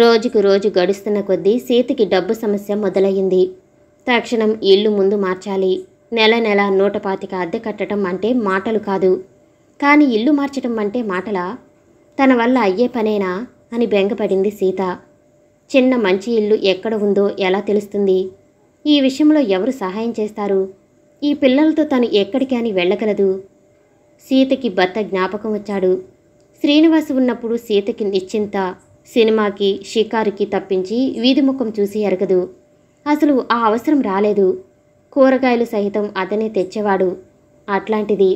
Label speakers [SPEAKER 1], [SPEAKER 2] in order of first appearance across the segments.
[SPEAKER 1] రోజుకు రోజు గడుస్తున్న కొద్దీ సీతకి డబ్బు సమస్య మొదలయ్యింది తక్షణం ఇల్లు ముందు మార్చాలి నెల నెల నూటపాతిక అద్దె కట్టడం అంటే మాటలు కాదు కానీ ఇల్లు మార్చడం అంటే మాటలా తన వల్ల అయ్యే పనేనా అని బెంగపడింది సీత చిన్న మంచి ఇల్లు ఎక్కడ ఉందో ఎలా తెలుస్తుంది ఈ విషయంలో ఎవరు సహాయం చేస్తారు ఈ పిల్లలతో తను ఎక్కడికి అని వెళ్ళగలదు సీతకి భర్త జ్ఞాపకం వచ్చాడు శ్రీనివాసు ఉన్నప్పుడు సీతకి నిశ్చింత సినిమాకి షికారుకి తప్పించి వీధి ముఖం చూసి ఎరగదు అసలు ఆ అవసరం రాలేదు కూరగాయలు సహితం అతనే తెచ్చేవాడు అట్లాంటిది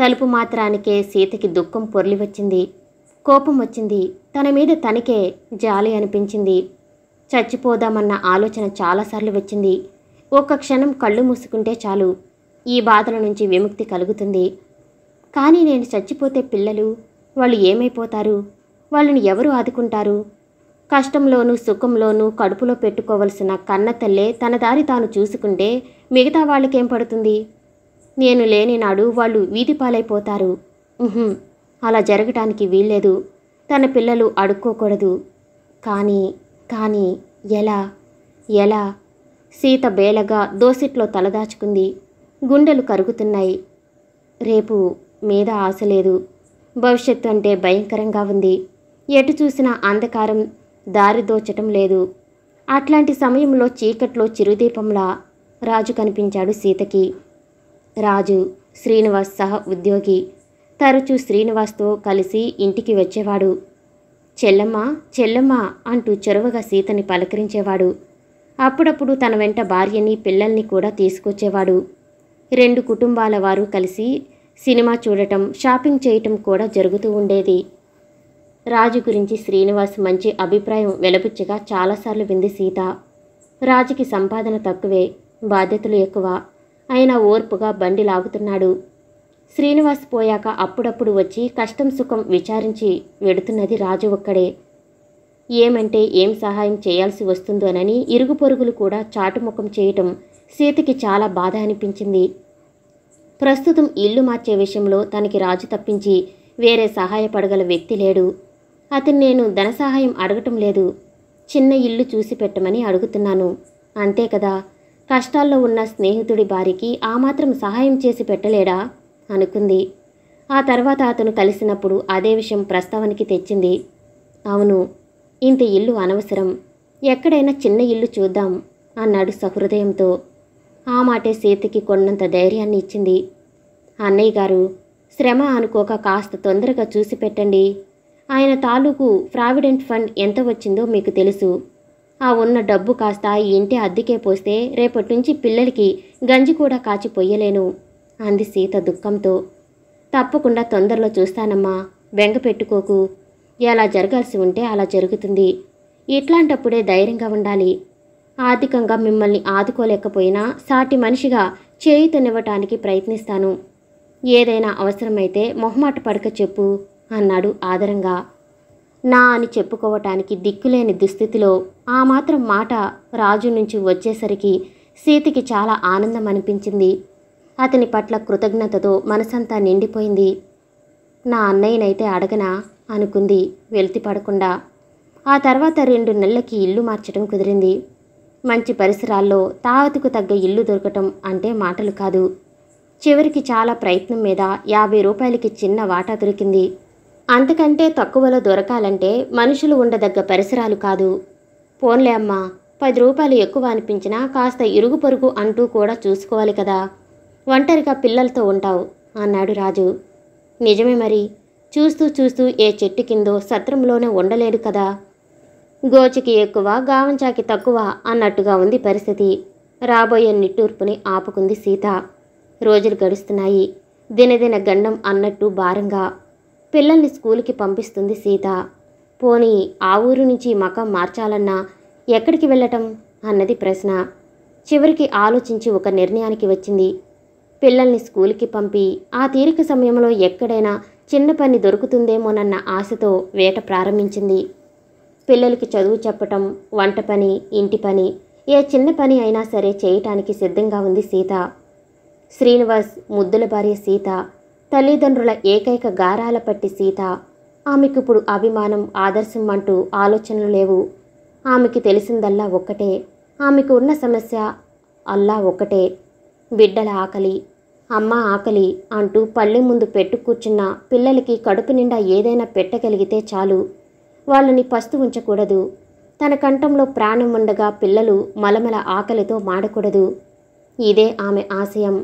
[SPEAKER 1] తలుపు మాత్రానికే సీతకి దుఃఖం పొర్లి వచ్చింది కోపం వచ్చింది తన మీద తనకే జాలి అనిపించింది చచ్చిపోదామన్న ఆలోచన చాలాసార్లు వచ్చింది ఒక్క క్షణం కళ్ళు మూసుకుంటే చాలు ఈ బాధల నుంచి విముక్తి కలుగుతుంది కానీ నేను చచ్చిపోతే పిల్లలు వాళ్ళు ఏమైపోతారు వాళ్ళని ఎవరు ఆదుకుంటారు కష్టంలోనూ సుఖంలోనూ కడుపులో పెట్టుకోవలసిన కన్నతల్లే తన దారి తాను చూసుకుంటే మిగతా వాళ్ళకేం పడుతుంది నేను లేని నాడు వాళ్ళు వీధి పాలైపోతారు అలా జరగటానికి వీల్లేదు తన పిల్లలు అడుక్కోకూడదు కానీ కానీ ఎలా ఎలా సీత బేలగా దోసిట్లో తలదాచుకుంది గుండెలు కరుగుతున్నాయి రేపు మీద ఆశ లేదు భవిష్యత్తు అంటే భయంకరంగా ఉంది ఎటు చూసిన అంధకారం దారి దోచటం లేదు అట్లాంటి సమయంలో చీకట్లో చిరుదీపంలా రాజు కనిపించాడు సీతకి రాజు శ్రీనివాస్ సహా ఉద్యోగి తరచూ శ్రీనివాస్తో కలిసి ఇంటికి వచ్చేవాడు చెల్లమ్మ చెల్లమ్మ అంటూ చొరవగా సీతని పలకరించేవాడు అప్పుడప్పుడు తన వెంట భార్యని పిల్లల్ని కూడా తీసుకొచ్చేవాడు రెండు కుటుంబాల వారు కలిసి సినిమా చూడటం షాపింగ్ చేయటం కూడా జరుగుతూ ఉండేది రాజు గురించి శ్రీనివాస్ మంచి అభిప్రాయం వెలబుచ్చగా చాలాసార్లు వింది సీత రాజుకి సంపాదన తక్కువే బాధ్యతలు ఎక్కువ ఆయన ఓర్పుగా బండి లాగుతున్నాడు శ్రీనివాస్ పోయాక అప్పుడప్పుడు వచ్చి కష్టం సుఖం విచారించి వెడుతున్నది రాజు ఒక్కడే ఏమంటే ఏం సహాయం చేయాల్సి వస్తుందోనని ఇరుగు పొరుగులు కూడా చాటుముఖం చేయటం సీతకి చాలా బాధ అనిపించింది ప్రస్తుతం ఇల్లు మార్చే విషయంలో తనకి రాజు తప్పించి వేరే సహాయపడగల వ్యక్తి లేడు అతను నేను ధన సహాయం అడగటం లేదు చిన్న ఇల్లు చూసి పెట్టమని అడుగుతున్నాను అంతే కదా కష్టాల్లో ఉన్న స్నేహితుడి భార్యకి ఆ మాత్రం సహాయం చేసి పెట్టలేడా అనుకుంది ఆ తర్వాత అతను కలిసినప్పుడు అదే విషయం ప్రస్తావనకి తెచ్చింది అవును ఇంత ఇల్లు అనవసరం ఎక్కడైనా చిన్న ఇల్లు చూద్దాం అన్నాడు సహృదయంతో ఆ మాటే సీతకి కొన్నంత ధైర్యాన్ని ఇచ్చింది అన్నయ్య గారు శ్రమ అనుకోక కాస్త తొందరగా చూసి పెట్టండి ఆయన తాలూకు ప్రావిడెంట్ ఫండ్ ఎంత వచ్చిందో మీకు తెలుసు ఆ ఉన్న డబ్బు కాస్త ఈ ఇంటి అద్దెకే పోస్తే రేపటి నుంచి పిల్లలకి గంజి కూడా కాచిపోయలేను అంది సీత దుఃఖంతో తప్పకుండా తొందరలో చూస్తానమ్మా వెంగ పెట్టుకోకు ఎలా జరగాల్సి ఉంటే అలా జరుగుతుంది ఇట్లాంటప్పుడే ధైర్యంగా ఉండాలి ఆర్థికంగా మిమ్మల్ని ఆదుకోలేకపోయినా సాటి మనిషిగా చేయితనివ్వటానికి ప్రయత్నిస్తాను ఏదైనా అవసరమైతే మొహమాట పడక చెప్పు అన్నాడు ఆదరంగా నా అని చెప్పుకోవటానికి దిక్కులేని దుస్థితిలో ఆ మాత్రం మాట రాజు నుంచి వచ్చేసరికి సీతకి చాలా ఆనందం అనిపించింది అతని పట్ల కృతజ్ఞతతో మనసంతా నిండిపోయింది నా అన్నయ్యనైతే అడగనా అనుకుంది వెళ్తి పడకుండా ఆ తర్వాత రెండు నెలలకి ఇల్లు మార్చడం కుదిరింది మంచి పరిసరాల్లో తావతికు తగ్గ ఇల్లు దొరకటం అంటే మాటలు కాదు చివరికి చాలా ప్రయత్నం మీద యాభై రూపాయలకి చిన్న వాటా దొరికింది అంతకంటే తక్కువలో దొరకాలంటే మనుషులు ఉండదగ్గ పరిసరాలు కాదు పోన్లే అమ్మా పది రూపాయలు ఎక్కువ అనిపించినా కాస్త ఇరుగు పొరుగు అంటూ కూడా చూసుకోవాలి కదా ఒంటరిగా పిల్లలతో ఉంటావు అన్నాడు రాజు నిజమే మరి చూస్తూ చూస్తూ ఏ చెట్టు కిందో సత్రంలోనే ఉండలేడు కదా గోచికి ఎక్కువ గావంచాకి తక్కువ అన్నట్టుగా ఉంది పరిస్థితి రాబోయే నిట్టూర్పుని ఆపుకుంది సీత రోజులు గడుస్తున్నాయి దినదిన గండం అన్నట్టు భారంగా పిల్లల్ని స్కూల్కి పంపిస్తుంది సీత పోనీ ఆ ఊరు నుంచి మకం మార్చాలన్నా ఎక్కడికి వెళ్ళటం అన్నది ప్రశ్న చివరికి ఆలోచించి ఒక నిర్ణయానికి వచ్చింది పిల్లల్ని స్కూల్కి పంపి ఆ తీరిక సమయంలో ఎక్కడైనా చిన్న పని దొరుకుతుందేమోనన్న ఆశతో వేట ప్రారంభించింది పిల్లలకి చదువు చెప్పటం వంట పని ఇంటి పని ఏ చిన్న పని అయినా సరే చేయటానికి సిద్ధంగా ఉంది సీత శ్రీనివాస్ ముద్దుల భార్య సీత తల్లిదండ్రుల ఏకైక గారాల పట్టి సీత ఆమెకిప్పుడు అభిమానం ఆదర్శం అంటూ ఆలోచనలు లేవు ఆమెకి తెలిసిందల్లా ఒక్కటే ఆమెకు ఉన్న సమస్య అల్లా ఒక్కటే బిడ్డల ఆకలి అమ్మ ఆకలి అంటూ పళ్ళె ముందు పెట్టు కూర్చున్న పిల్లలకి కడుపు నిండా ఏదైనా పెట్టగలిగితే చాలు వాళ్ళని పస్తు ఉంచకూడదు తన కంఠంలో ప్రాణం ఉండగా పిల్లలు మలమల ఆకలితో మాడకూడదు ఇదే ఆమె ఆశయం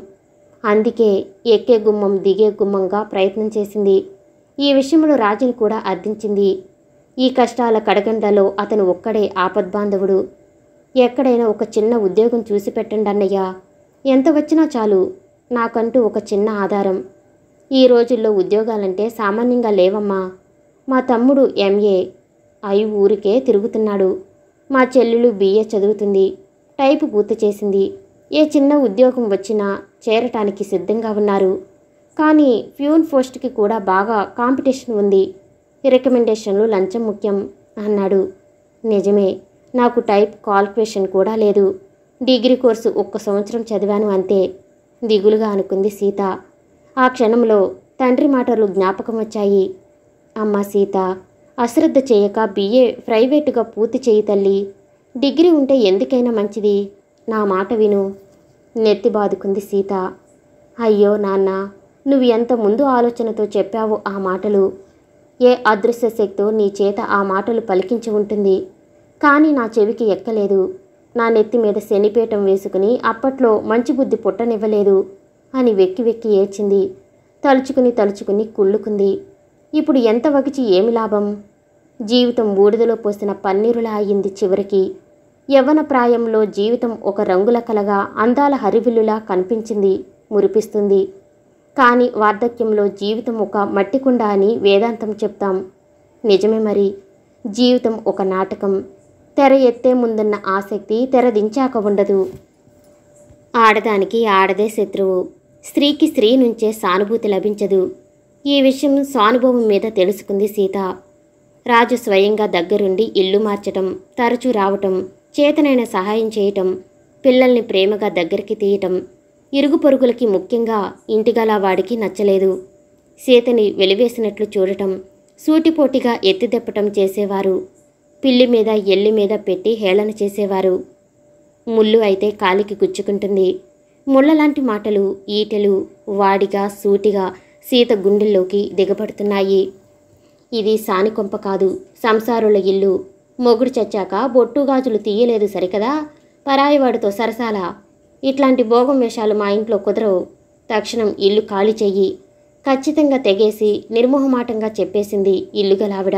[SPEAKER 1] అందుకే ఎక్కే గుమ్మం దిగే గుమ్మంగా ప్రయత్నం చేసింది ఈ విషయంలో రాజును కూడా అర్థించింది ఈ కష్టాల కడగండలో అతను ఒక్కడే ఆపద్బాంధవుడు ఎక్కడైనా ఒక చిన్న ఉద్యోగం చూసి పెట్టండి ఎంత వచ్చినా చాలు నాకంటూ ఒక చిన్న ఆధారం ఈ రోజుల్లో ఉద్యోగాలంటే సామాన్యంగా లేవమ్మా మా తమ్ముడు ఎంఏ అయి ఊరికే తిరుగుతున్నాడు మా చెల్లెలు బీఏ చదువుతుంది టైపు పూర్తి చేసింది ఏ చిన్న ఉద్యోగం వచ్చినా చేరటానికి సిద్ధంగా ఉన్నారు కానీ ఫ్యూన్ పోస్ట్కి కూడా బాగా కాంపిటీషన్ ఉంది రికమెండేషన్లు లంచం ముఖ్యం అన్నాడు నిజమే నాకు టైప్ క్వాలిఫికేషన్ కూడా లేదు డిగ్రీ కోర్సు ఒక్క సంవత్సరం చదివాను అంతే దిగులుగా అనుకుంది సీత ఆ క్షణంలో తండ్రి మాటలు జ్ఞాపకం వచ్చాయి అమ్మ సీత అశ్రద్ధ చేయక బిఏ ప్రైవేటుగా పూర్తి చేయి తల్లి డిగ్రీ ఉంటే ఎందుకైనా మంచిది నా మాట విను నెత్తి బాదుకుంది సీత అయ్యో నాన్న నువ్వు ఎంత ముందు ఆలోచనతో చెప్పావు ఆ మాటలు ఏ అదృశ్య శక్తో నీ చేత ఆ మాటలు పలికించి ఉంటుంది కానీ నా చెవికి ఎక్కలేదు నా నెత్తి మీద శనిపేటం వేసుకుని అప్పట్లో మంచి బుద్ధి పుట్టనివ్వలేదు అని వెక్కి వెక్కి ఏడ్చింది తలుచుకుని తలుచుకుని కుళ్ళుకుంది ఇప్పుడు ఎంత వగిచి ఏమి లాభం జీవితం బూడిదలో పోసిన పన్నీరులా అయ్యింది చివరికి యవ్వన ప్రాయంలో జీవితం ఒక రంగుల కలగా అందాల హరివిల్లులా కనిపించింది మురిపిస్తుంది కానీ వార్ధక్యంలో జీవితం ఒక మట్టికుండ అని వేదాంతం చెప్తాం నిజమే మరి జీవితం ఒక నాటకం తెర ఎత్తే ముందున్న ఆసక్తి తెర దించాక ఉండదు ఆడదానికి ఆడదే శత్రువు స్త్రీకి స్త్రీ నుంచే సానుభూతి లభించదు ఈ విషయం సానుభవం మీద తెలుసుకుంది సీత రాజు స్వయంగా దగ్గరుండి ఇల్లు మార్చటం తరచూ రావటం చేతనైన సహాయం చేయటం పిల్లల్ని ప్రేమగా దగ్గరికి తీయటం ఇరుగు పొరుగులకి ముఖ్యంగా ఇంటిగల వాడికి నచ్చలేదు సీతని వెలివేసినట్లు చూడటం సూటిపోటిగా ఎత్తిదెప్పటం చేసేవారు పిల్లి మీద ఎల్లి మీద పెట్టి హేళన చేసేవారు ముళ్ళు అయితే కాలికి గుచ్చుకుంటుంది ముళ్ళలాంటి మాటలు ఈటెలు వాడిగా సూటిగా సీత గుండెల్లోకి దిగబడుతున్నాయి ఇది సానికొంప కాదు సంసారుల ఇల్లు మొగుడు చచ్చాక బొట్టు గాజులు తీయలేదు సరికదా పరాయివాడితో సరసాల ఇట్లాంటి భోగం వేషాలు మా ఇంట్లో కుదరవు తక్షణం ఇల్లు ఖాళీ చెయ్యి ఖచ్చితంగా తెగేసి నిర్మోహమాటంగా చెప్పేసింది ఇల్లు గలావిడ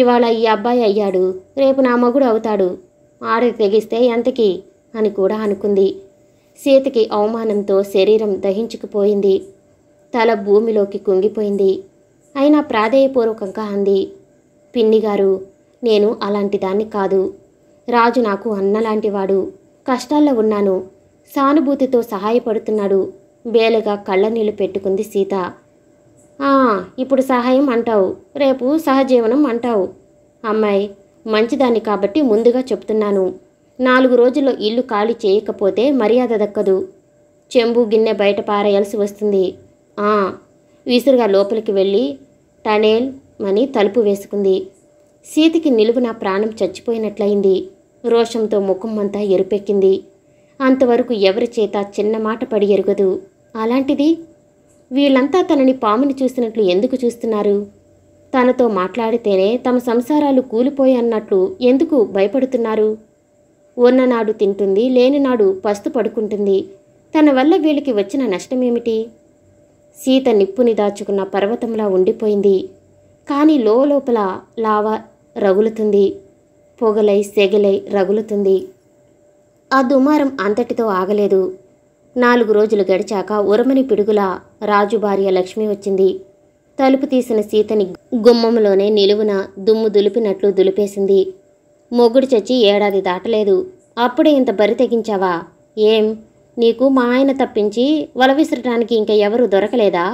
[SPEAKER 1] ఇవాళ ఈ అబ్బాయి అయ్యాడు రేపు నా మగుడు అవుతాడు ఆడకి తెగిస్తే ఎంతకి అని కూడా అనుకుంది సీతకి అవమానంతో శరీరం దహించుకుపోయింది తల భూమిలోకి కుంగిపోయింది అయినా ప్రాధేయపూర్వకంగా అంది పిన్నిగారు నేను అలాంటి దాన్ని కాదు రాజు నాకు అన్నలాంటివాడు కష్టాల్లో ఉన్నాను సానుభూతితో సహాయపడుతున్నాడు వేలగా కళ్ళనీళ్ళు పెట్టుకుంది సీత ఇప్పుడు సహాయం అంటావు రేపు సహజీవనం అంటావు అమ్మాయి మంచిదాన్ని కాబట్టి ముందుగా చెప్తున్నాను నాలుగు రోజుల్లో ఇల్లు ఖాళీ చేయకపోతే మర్యాద దక్కదు చెంబు గిన్నె బయట పారేయాల్సి వస్తుంది విసురుగా లోపలికి వెళ్ళి టనేల్ మని తలుపు వేసుకుంది సీతకి నిలువున ప్రాణం చచ్చిపోయినట్లయింది రోషంతో అంతా ఎరుపెక్కింది అంతవరకు ఎవరి చేత చిన్న మాట పడి ఎరుగదు అలాంటిది వీళ్ళంతా తనని పాముని చూసినట్లు ఎందుకు చూస్తున్నారు తనతో మాట్లాడితేనే తమ సంసారాలు కూలిపోయన్నట్లు ఎందుకు భయపడుతున్నారు ఉన్ననాడు తింటుంది లేనినాడు పస్తు పడుకుంటుంది తన వల్ల వీళ్ళకి వచ్చిన నష్టమేమిటి సీత నిప్పుని దాచుకున్న పర్వతంలా ఉండిపోయింది కానీ లోపల లావా రగులుతుంది పొగలై సెగలై రగులుతుంది ఆ దుమారం అంతటితో ఆగలేదు నాలుగు రోజులు గడిచాక ఉరమని పిడుగులా రాజు భార్య లక్ష్మి వచ్చింది తలుపు తీసిన సీతని గుమ్మంలోనే నిలువున దుమ్ము దులిపినట్లు దులిపేసింది మొగుడు చచ్చి ఏడాది దాటలేదు అప్పుడే ఇంత బరి తెగించావా ఏం నీకు మా ఆయన తప్పించి వల విసరటానికి ఇంకా ఎవరు దొరకలేదా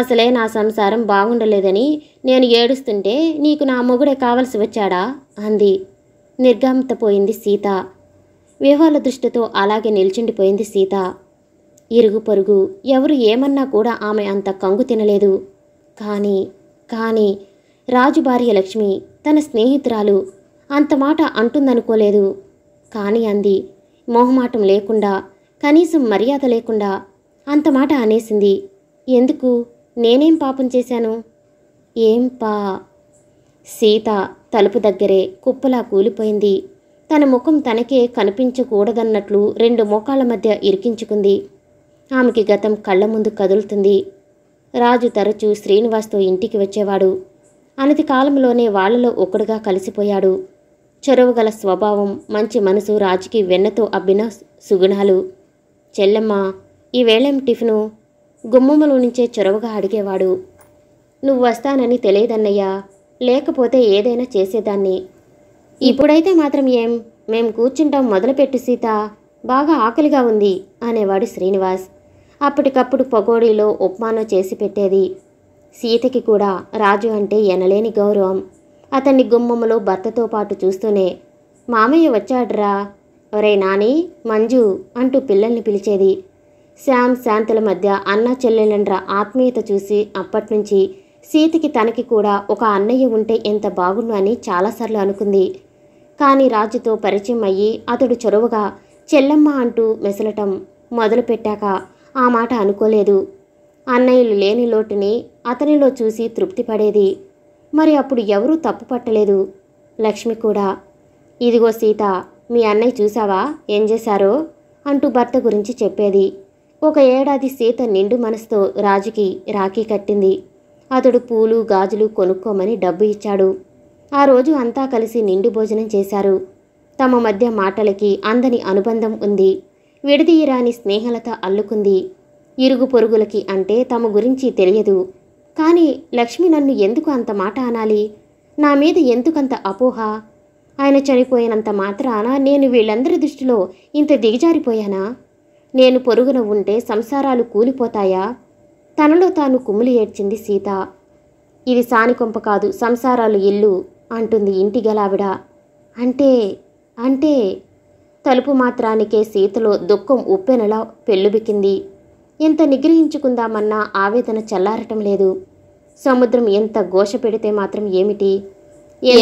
[SPEAKER 1] అసలే నా సంసారం బాగుండలేదని నేను ఏడుస్తుంటే నీకు నా మొగుడే కావలసి వచ్చాడా అంది పోయింది సీత విహోల దృష్టితో అలాగే నిల్చుండిపోయింది సీత ఇరుగు పొరుగు ఎవరు ఏమన్నా కూడా ఆమె అంత కంగు తినలేదు కానీ కానీ రాజు భార్య లక్ష్మి తన స్నేహితురాలు అంత మాట అంటుందనుకోలేదు కానీ అంది మోహమాటం లేకుండా కనీసం మర్యాద లేకుండా అంత మాట అనేసింది ఎందుకు నేనేం పాపం చేశాను ఏం పా సీత తలుపు దగ్గరే కుప్పలా కూలిపోయింది తన ముఖం తనకే కనిపించకూడదన్నట్లు రెండు ముఖాల మధ్య ఇరికించుకుంది ఆమెకి గతం కళ్ళ ముందు కదులుతుంది రాజు తరచూ శ్రీనివాస్తో ఇంటికి వచ్చేవాడు అనతి కాలంలోనే వాళ్లలో ఒకడుగా కలిసిపోయాడు గల స్వభావం మంచి మనసు రాజుకి వెన్నతో అబ్బిన సుగుణాలు చెల్లెమ్మ ఈవేళేం టిఫిను గుమ్మములో నుంచే చొరవగా అడిగేవాడు నువ్వు వస్తానని తెలియదన్నయ్యా లేకపోతే ఏదైనా చేసేదాన్ని ఇప్పుడైతే మాత్రం ఏం మేం కూర్చుంటాం మొదలుపెట్టు సీత బాగా ఆకలిగా ఉంది అనేవాడు శ్రీనివాస్ అప్పటికప్పుడు పకోడీలో ఉప్మానో చేసి పెట్టేది సీతకి కూడా రాజు అంటే ఎనలేని గౌరవం అతన్ని గుమ్మములో భర్తతో పాటు చూస్తూనే మామయ్య వచ్చాడ్రా ఒరే నాని మంజు అంటూ పిల్లల్ని పిలిచేది శ్యామ్ శాంతుల మధ్య అన్న చెల్లెలండ్ర ఆత్మీయత చూసి అప్పటినుంచి సీతకి తనకి కూడా ఒక అన్నయ్య ఉంటే ఎంత బాగుండు అని చాలాసార్లు అనుకుంది కానీ రాజుతో పరిచయం అయ్యి అతడు చొరవగా చెల్లెమ్మ అంటూ మెసలటం మొదలుపెట్టాక ఆ మాట అనుకోలేదు అన్నయ్యలు లేని లోటుని అతనిలో చూసి తృప్తి పడేది మరి అప్పుడు ఎవరూ తప్పు పట్టలేదు లక్ష్మి కూడా ఇదిగో సీత మీ అన్నయ్య చూసావా ఏం చేశారో అంటూ భర్త గురించి చెప్పేది ఒక ఏడాది సీత నిండు మనసుతో రాజుకి రాఖీ కట్టింది అతడు పూలు గాజులు కొనుక్కోమని డబ్బు ఇచ్చాడు ఆ రోజు అంతా కలిసి నిండు భోజనం చేశారు తమ మధ్య మాటలకి అందని అనుబంధం ఉంది విడదీయరాని స్నేహలత అల్లుకుంది ఇరుగు పొరుగులకి అంటే తమ గురించి తెలియదు కానీ లక్ష్మి నన్ను ఎందుకు అంత మాట అనాలి నా మీద ఎందుకంత అపోహ ఆయన చనిపోయినంత మాత్రాన నేను వీళ్ళందరి దృష్టిలో ఇంత దిగజారిపోయానా నేను పొరుగున ఉంటే సంసారాలు కూలిపోతాయా తనలో తాను కుమ్ములు ఏడ్చింది సీత ఇది సానికొంప కాదు సంసారాలు ఇల్లు అంటుంది ఇంటి గలావిడ అంటే అంటే తలుపు మాత్రానికే సీతలో దుఃఖం ఉప్పెనలా పెళ్ళుబిక్కింది ఎంత నిగ్రహించుకుందామన్నా ఆవేదన చల్లారటం లేదు సముద్రం ఎంత ఘోష పెడితే మాత్రం ఏమిటి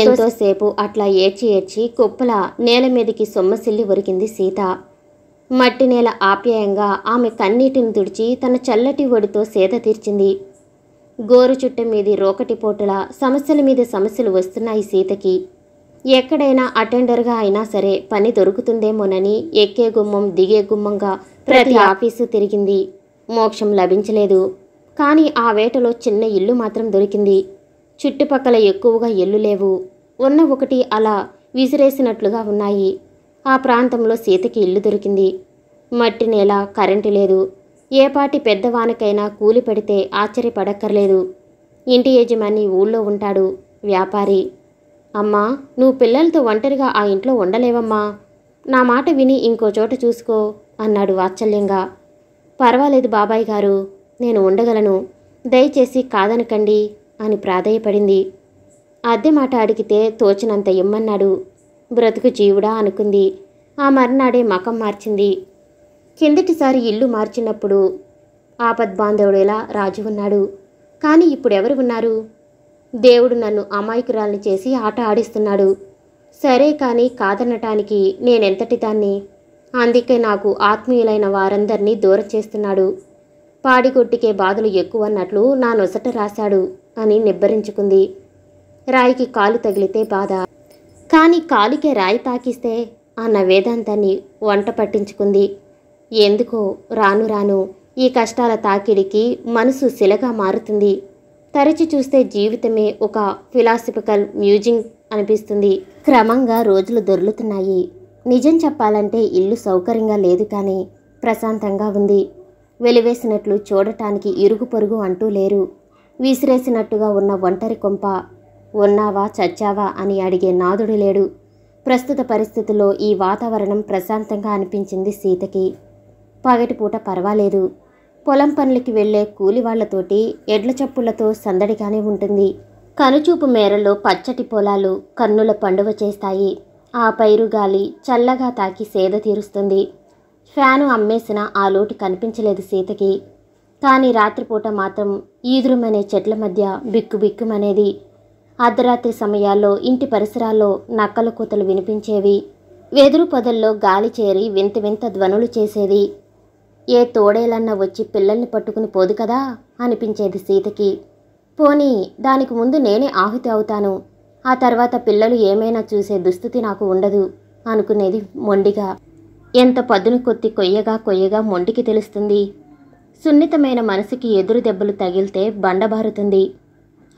[SPEAKER 2] ఎంతోసేపు
[SPEAKER 1] అట్లా ఏడ్చి ఏడ్చి కుప్పల నేల మీదకి సొమ్మసిల్లి ఒరికింది సీత మట్టి నేల ఆప్యాయంగా ఆమె కన్నీటిని తుడిచి తన చల్లటి ఒడితో సేద తీర్చింది గోరు చుట్ట మీది రోకటి పోటుల సమస్యల మీద సమస్యలు వస్తున్నాయి సీతకి ఎక్కడైనా అటెండర్గా అయినా సరే పని దొరుకుతుందేమోనని ఎక్కే గుమ్మం దిగే గుమ్మంగా ప్రతి ఆఫీసు తిరిగింది మోక్షం లభించలేదు కానీ ఆ వేటలో చిన్న ఇల్లు మాత్రం దొరికింది చుట్టుపక్కల ఎక్కువగా ఇల్లు లేవు ఉన్న ఒకటి అలా విసిరేసినట్లుగా ఉన్నాయి ఆ ప్రాంతంలో సీతకి ఇల్లు దొరికింది మట్టి నేల కరెంటు లేదు ఏ పాటి పెద్దవానికైనా కూలి పెడితే ఆశ్చర్యపడక్కర్లేదు ఇంటి యజమాని ఊళ్ళో ఉంటాడు వ్యాపారి అమ్మా నువ్వు పిల్లలతో ఒంటరిగా ఆ ఇంట్లో ఉండలేవమ్మా నా మాట విని ఇంకో చోట చూసుకో అన్నాడు వాత్సల్యంగా పర్వాలేదు బాబాయ్ గారు నేను ఉండగలను దయచేసి కాదనకండి అని ప్రాధేయపడింది అద్దె మాట అడిగితే తోచినంత ఇమ్మన్నాడు బ్రతుకు జీవుడా అనుకుంది ఆ మర్నాడే మకం మార్చింది కిందటిసారి ఇల్లు మార్చినప్పుడు ఆపద్బాంధవుడేలా రాజు ఉన్నాడు కానీ ఇప్పుడు ఎవరు ఉన్నారు దేవుడు నన్ను అమాయకురాల్ని చేసి ఆట ఆడిస్తున్నాడు సరే కానీ కాదనటానికి నేనెంతటి దాన్ని అందుకే నాకు ఆత్మీయులైన వారందరినీ దూరం చేస్తున్నాడు పాడిగొట్టికే బాధలు ఎక్కువ అన్నట్లు నా నొసట రాశాడు అని నిబ్బరించుకుంది రాయికి కాలు తగిలితే బాధ కానీ కాలికే రాయి తాకిస్తే అన్న వేదాంతాన్ని వంట పట్టించుకుంది ఎందుకో రాను రాను ఈ కష్టాల తాకిడికి మనసు శిలగా మారుతుంది తరచి చూస్తే జీవితమే ఒక ఫిలాసఫికల్ మ్యూజింగ్ అనిపిస్తుంది క్రమంగా రోజులు దొర్లుతున్నాయి నిజం చెప్పాలంటే ఇల్లు సౌకర్యంగా లేదు కానీ ప్రశాంతంగా ఉంది వెలివేసినట్లు చూడటానికి ఇరుగు పొరుగు అంటూ లేరు విసిరేసినట్టుగా ఉన్న ఒంటరి కొంప ఉన్నావా చచ్చావా అని అడిగే నాదుడు లేడు ప్రస్తుత పరిస్థితుల్లో ఈ వాతావరణం ప్రశాంతంగా అనిపించింది సీతకి పగటిపూట పర్వాలేదు పొలం పనులకి వెళ్లే కూలివాళ్లతోటి ఎడ్ల చప్పులతో సందడిగానే ఉంటుంది కనుచూపు మేరలో పచ్చటి పొలాలు కన్నుల పండుగ చేస్తాయి ఆ పైరు గాలి చల్లగా తాకి సేద తీరుస్తుంది ఫ్యాను అమ్మేసిన ఆ లోటు కనిపించలేదు సీతకి కానీ రాత్రిపూట మాత్రం ఈదురుమనే చెట్ల మధ్య బిక్కుబిక్కుమనేది అర్ధరాత్రి సమయాల్లో ఇంటి పరిసరాల్లో నక్కల కూతలు వినిపించేవి వెదురు పొదల్లో గాలి చేరి వింత వింత ధ్వనులు చేసేది ఏ తోడేలన్నా వచ్చి పిల్లల్ని పట్టుకుని పోదు కదా అనిపించేది సీతకి పోనీ దానికి ముందు నేనే ఆహుతి అవుతాను ఆ తర్వాత పిల్లలు ఏమైనా చూసే దుస్థితి నాకు ఉండదు అనుకునేది మొండిగా ఎంత పదును కొత్తి కొయ్యగా కొయ్యగా మొండికి తెలుస్తుంది సున్నితమైన మనసుకి ఎదురు దెబ్బలు తగిలితే బండబారుతుంది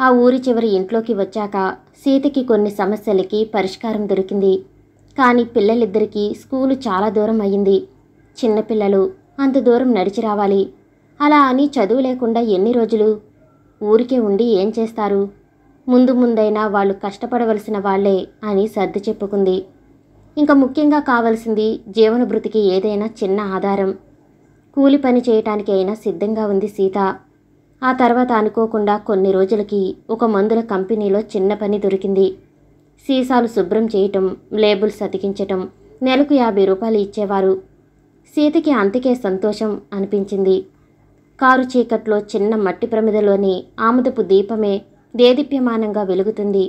[SPEAKER 1] ఆ ఊరి చివరి ఇంట్లోకి వచ్చాక సీతకి కొన్ని సమస్యలకి పరిష్కారం దొరికింది కానీ పిల్లలిద్దరికీ స్కూలు చాలా దూరం అయ్యింది చిన్నపిల్లలు అంత దూరం నడిచి రావాలి అలా అని చదువు లేకుండా ఎన్ని రోజులు ఊరికే ఉండి ఏం చేస్తారు ముందు ముందైనా వాళ్ళు కష్టపడవలసిన వాళ్లే అని సర్ది చెప్పుకుంది ఇంకా ముఖ్యంగా కావలసింది జీవన భృతికి ఏదైనా చిన్న ఆధారం కూలి పని చేయటానికి అయినా సిద్ధంగా ఉంది సీత ఆ తర్వాత అనుకోకుండా కొన్ని రోజులకి ఒక మందుల కంపెనీలో చిన్న పని దొరికింది సీసాలు శుభ్రం చేయటం లేబుల్స్ అతికించటం నెలకు యాభై రూపాయలు ఇచ్చేవారు సీతకి అంతకే సంతోషం అనిపించింది కారు చీకట్లో చిన్న మట్టి ప్రమిదలోని ఆముదపు దీపమే దేదీప్యమానంగా వెలుగుతుంది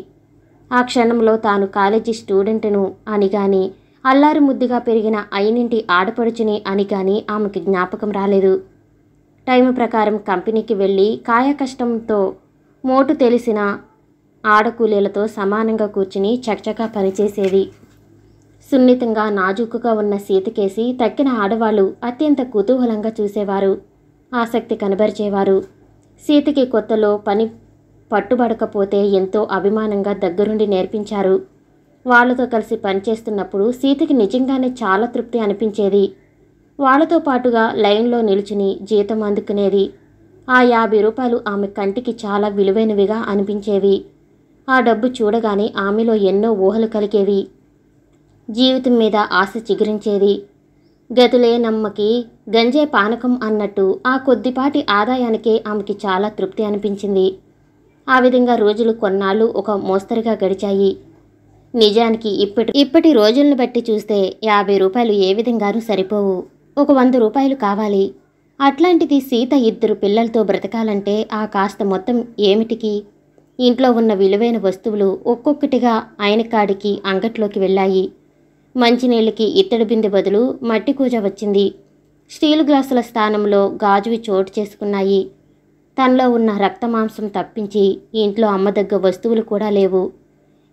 [SPEAKER 1] ఆ క్షణంలో తాను కాలేజీ స్టూడెంట్ను అని కానీ అల్లారు ముద్దుగా పెరిగిన అయినింటి ఆడపడుచుని అని కానీ ఆమెకు జ్ఞాపకం రాలేదు టైం ప్రకారం కంపెనీకి వెళ్ళి కాయకష్టంతో మోటు తెలిసిన ఆడకూలీలతో సమానంగా కూర్చుని చకచకా పనిచేసేది సున్నితంగా నాజూకుగా ఉన్న సీతకేసి తక్కిన ఆడవాళ్ళు అత్యంత కుతూహలంగా చూసేవారు ఆసక్తి కనబరిచేవారు సీతకి కొత్తలో పని పట్టుబడకపోతే ఎంతో అభిమానంగా దగ్గరుండి నేర్పించారు వాళ్ళతో కలిసి పనిచేస్తున్నప్పుడు సీతకి నిజంగానే చాలా తృప్తి అనిపించేది వాళ్లతో పాటుగా లైన్లో నిలుచుని జీతం అందుకునేది ఆ యాభై రూపాయలు ఆమె కంటికి చాలా విలువైనవిగా అనిపించేవి ఆ డబ్బు చూడగానే ఆమెలో ఎన్నో ఊహలు కలిగేవి జీవితం మీద ఆశ చిగురించేది గతులే నమ్మకి గంజే పానకం అన్నట్టు ఆ కొద్దిపాటి ఆదాయానికే ఆమెకి చాలా తృప్తి అనిపించింది ఆ విధంగా రోజులు కొన్నాళ్ళు ఒక మోస్తరుగా గడిచాయి నిజానికి ఇప్పటి ఇప్పటి రోజులను బట్టి చూస్తే యాభై రూపాయలు ఏ విధంగానూ సరిపోవు ఒక వంద రూపాయలు కావాలి అట్లాంటిది సీత ఇద్దరు పిల్లలతో బ్రతకాలంటే ఆ కాస్త మొత్తం ఏమిటికి ఇంట్లో ఉన్న విలువైన వస్తువులు ఒక్కొక్కటిగా ఆయన కాడికి అంగట్లోకి వెళ్ళాయి మంచినీళ్ళకి ఇత్తడి బిందె బదులు మట్టి కూజ వచ్చింది స్టీల్ గ్లాసుల స్థానంలో గాజువి చోటు చేసుకున్నాయి తనలో ఉన్న రక్తమాంసం తప్పించి ఇంట్లో అమ్మదగ్గ వస్తువులు కూడా లేవు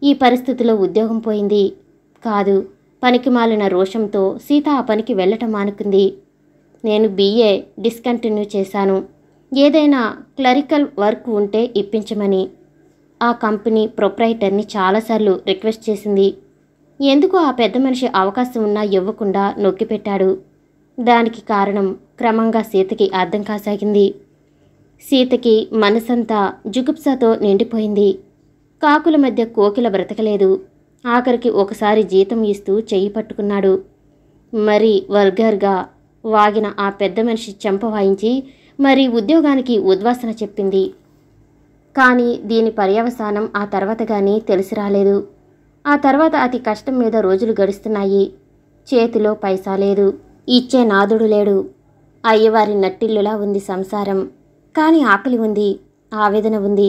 [SPEAKER 1] ఈ పరిస్థితిలో ఉద్యోగం పోయింది కాదు పనికిమాలిన రోషంతో సీత ఆ పనికి వెళ్ళటం మానుకుంది నేను బీఏ డిస్కంటిన్యూ చేశాను ఏదైనా క్లరికల్ వర్క్ ఉంటే ఇప్పించమని ఆ కంపెనీ ప్రొప్రైటర్ని చాలాసార్లు రిక్వెస్ట్ చేసింది ఎందుకు ఆ పెద్ద మనిషి అవకాశం ఉన్నా ఇవ్వకుండా నొక్కిపెట్టాడు దానికి కారణం క్రమంగా సీతకి అర్థం కాసాగింది సీతకి మనసంతా జుగుప్సతో నిండిపోయింది కాకుల మధ్య కోకిల బ్రతకలేదు ఆఖరికి ఒకసారి జీతం ఇస్తూ చేయి పట్టుకున్నాడు మరి వల్గర్గా వాగిన ఆ పెద్ద మనిషి చెంప వాయించి మరి ఉద్యోగానికి ఉద్వాసన చెప్పింది కానీ దీని పర్యవసానం ఆ తర్వాత కానీ తెలిసి రాలేదు ఆ తర్వాత అతి కష్టం మీద రోజులు గడుస్తున్నాయి చేతిలో పైసా లేదు ఇచ్చే నాదుడు లేడు అయ్యవారి నట్టిల్లులా ఉంది సంసారం కానీ ఆకలి ఉంది ఆవేదన ఉంది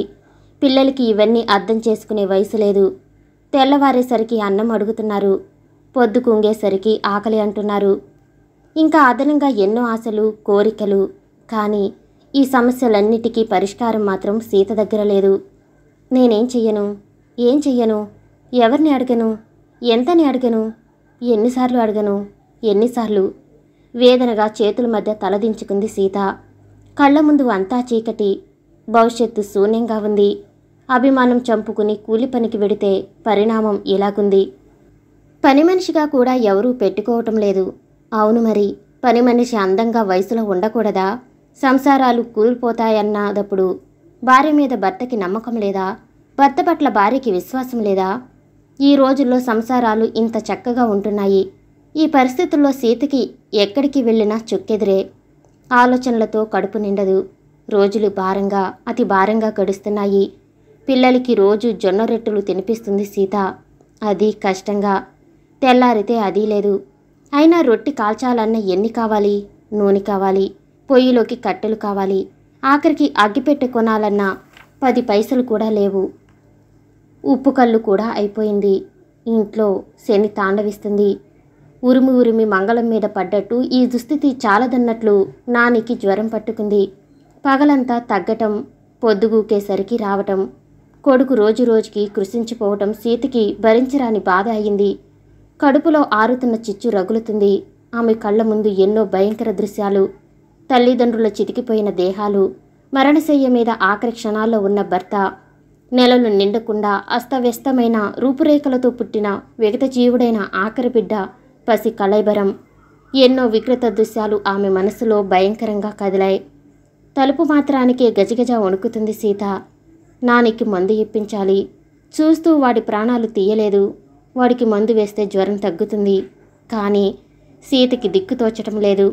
[SPEAKER 1] పిల్లలకి ఇవన్నీ అర్థం చేసుకునే వయసు లేదు తెల్లవారేసరికి అన్నం అడుగుతున్నారు పొద్దు కుంగేసరికి ఆకలి అంటున్నారు ఇంకా అదనంగా ఎన్నో ఆశలు కోరికలు కానీ ఈ సమస్యలన్నిటికీ పరిష్కారం మాత్రం సీత దగ్గర లేదు నేనేం చెయ్యను ఏం చెయ్యను ఎవరిని అడగను ఎంతని అడగను ఎన్నిసార్లు అడగను ఎన్నిసార్లు వేదనగా చేతుల మధ్య తలదించుకుంది సీత కళ్ళ ముందు అంతా చీకటి భవిష్యత్తు శూన్యంగా ఉంది అభిమానం చంపుకుని కూలి పనికి వెడితే పరిణామం ఇలాగుంది పని మనిషిగా కూడా ఎవరూ పెట్టుకోవటం లేదు అవును మరి పని మనిషి అందంగా వయసులో ఉండకూడదా సంసారాలు కూలిపోతాయన్నదప్పుడు భార్య మీద భర్తకి నమ్మకం లేదా భర్త పట్ల భార్యకి విశ్వాసం లేదా ఈ రోజుల్లో సంసారాలు ఇంత చక్కగా ఉంటున్నాయి ఈ పరిస్థితుల్లో సీతకి ఎక్కడికి వెళ్ళినా చుక్కెదిరే ఆలోచనలతో కడుపు నిండదు రోజులు భారంగా అతి భారంగా గడుస్తున్నాయి పిల్లలకి రోజు జొన్న రొట్టెలు తినిపిస్తుంది సీత అది కష్టంగా తెల్లారితే అది లేదు అయినా రొట్టి కాల్చాలన్న ఎన్ని కావాలి నూనె కావాలి పొయ్యిలోకి కట్టెలు కావాలి ఆఖరికి అగ్గిపెట్టె కొనాలన్నా పది పైసలు కూడా లేవు ఉప్పు కళ్ళు కూడా అయిపోయింది ఇంట్లో శని తాండవిస్తుంది ఉరిమి ఉరిమి మంగళం మీద పడ్డట్టు ఈ దుస్థితి చాలదన్నట్లు నానికి జ్వరం పట్టుకుంది పగలంతా తగ్గటం పొద్దుగూకేసరికి రావటం కొడుకు రోజు రోజుకి కృషించిపోవటం సీతకి భరించరాని బాధ అయింది కడుపులో ఆరుతున్న చిచ్చు రగులుతుంది ఆమె కళ్ళ ముందు ఎన్నో భయంకర దృశ్యాలు తల్లిదండ్రుల చితికిపోయిన దేహాలు మరణశయ్య మీద ఆఖరి క్షణాల్లో ఉన్న భర్త నెలలు నిండకుండా అస్తవ్యస్తమైన రూపురేఖలతో పుట్టిన విగత జీవుడైన ఆఖరి బిడ్డ పసి కళైబరం ఎన్నో వికృత దృశ్యాలు ఆమె మనసులో భయంకరంగా కదిలాయి తలుపు మాత్రానికే గజగజ వణుకుతుంది సీత నానికి మందు ఇప్పించాలి చూస్తూ వాడి ప్రాణాలు తీయలేదు వాడికి మందు వేస్తే జ్వరం తగ్గుతుంది కానీ సీతకి దిక్కు తోచటం లేదు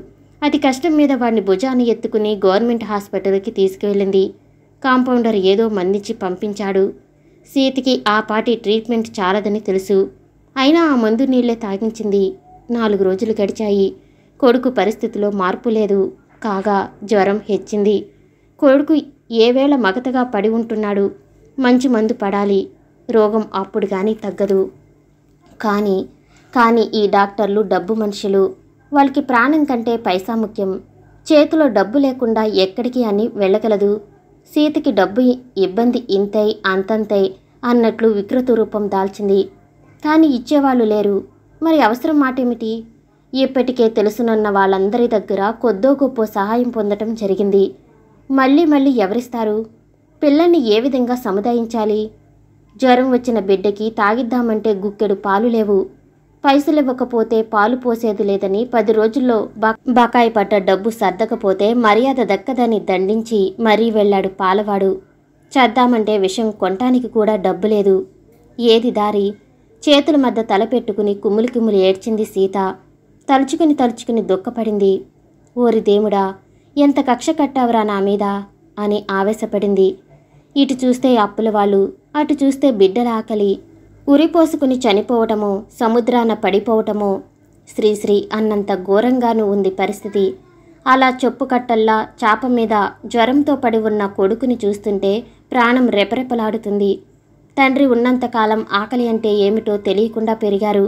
[SPEAKER 1] అతి కష్టం మీద వాడిని భుజాన్ని ఎత్తుకుని గవర్నమెంట్ హాస్పిటల్కి తీసుకువెళ్ళింది కాంపౌండర్ ఏదో మందించి పంపించాడు సీతకి ఆ పాటి ట్రీట్మెంట్ చాలదని తెలుసు అయినా ఆ మందు నీళ్లే తాగించింది నాలుగు రోజులు గడిచాయి కొడుకు పరిస్థితిలో మార్పు లేదు కాగా జ్వరం హెచ్చింది కొడుకు ఏవేళ మగతగా పడి ఉంటున్నాడు మంచి మందు పడాలి రోగం అప్పుడు కానీ తగ్గదు కానీ కానీ ఈ డాక్టర్లు డబ్బు మనుషులు వాళ్ళకి ప్రాణం కంటే పైసా ముఖ్యం చేతిలో డబ్బు లేకుండా ఎక్కడికి అని వెళ్ళగలదు సీతకి డబ్బు ఇబ్బంది ఇంతై అంతంతై అన్నట్లు వికృత రూపం దాల్చింది కానీ ఇచ్చేవాళ్ళు లేరు మరి అవసరం మాటేమిటి ఇప్పటికే తెలుసునున్న వాళ్ళందరి దగ్గర కొద్దో గొప్ప సహాయం పొందటం జరిగింది మళ్ళీ మళ్ళీ ఎవరిస్తారు పిల్లల్ని ఏ విధంగా సముదాయించాలి జ్వరం వచ్చిన బిడ్డకి తాగిద్దామంటే గుక్కెడు పాలు లేవు పైసలు ఇవ్వకపోతే పాలు పోసేది లేదని పది రోజుల్లో బకాయి పట్ట డబ్బు సర్దకపోతే మర్యాద దక్కదని దండించి మరీ వెళ్ళాడు పాలవాడు చద్దామంటే విషం కొంటానికి కూడా డబ్బు లేదు ఏది దారి చేతుల మధ్య తలపెట్టుకుని కుమ్ములు కుమ్ములు ఏడ్చింది సీత తలుచుకుని తలుచుకుని దుఃఖపడింది ఓరి దేవుడా ఎంత కక్ష కట్టావరా నా మీద అని ఆవేశపడింది ఇటు చూస్తే అప్పుల వాళ్ళు అటు చూస్తే బిడ్డల ఆకలి ఉరిపోసుకుని చనిపోవటమో సముద్రాన పడిపోవటమో శ్రీశ్రీ అన్నంత ఘోరంగానూ ఉంది పరిస్థితి అలా చెప్పు కట్టల్లా చాప మీద జ్వరంతో పడి ఉన్న కొడుకుని చూస్తుంటే ప్రాణం రెపరెపలాడుతుంది తండ్రి ఉన్నంతకాలం ఆకలి అంటే ఏమిటో తెలియకుండా పెరిగారు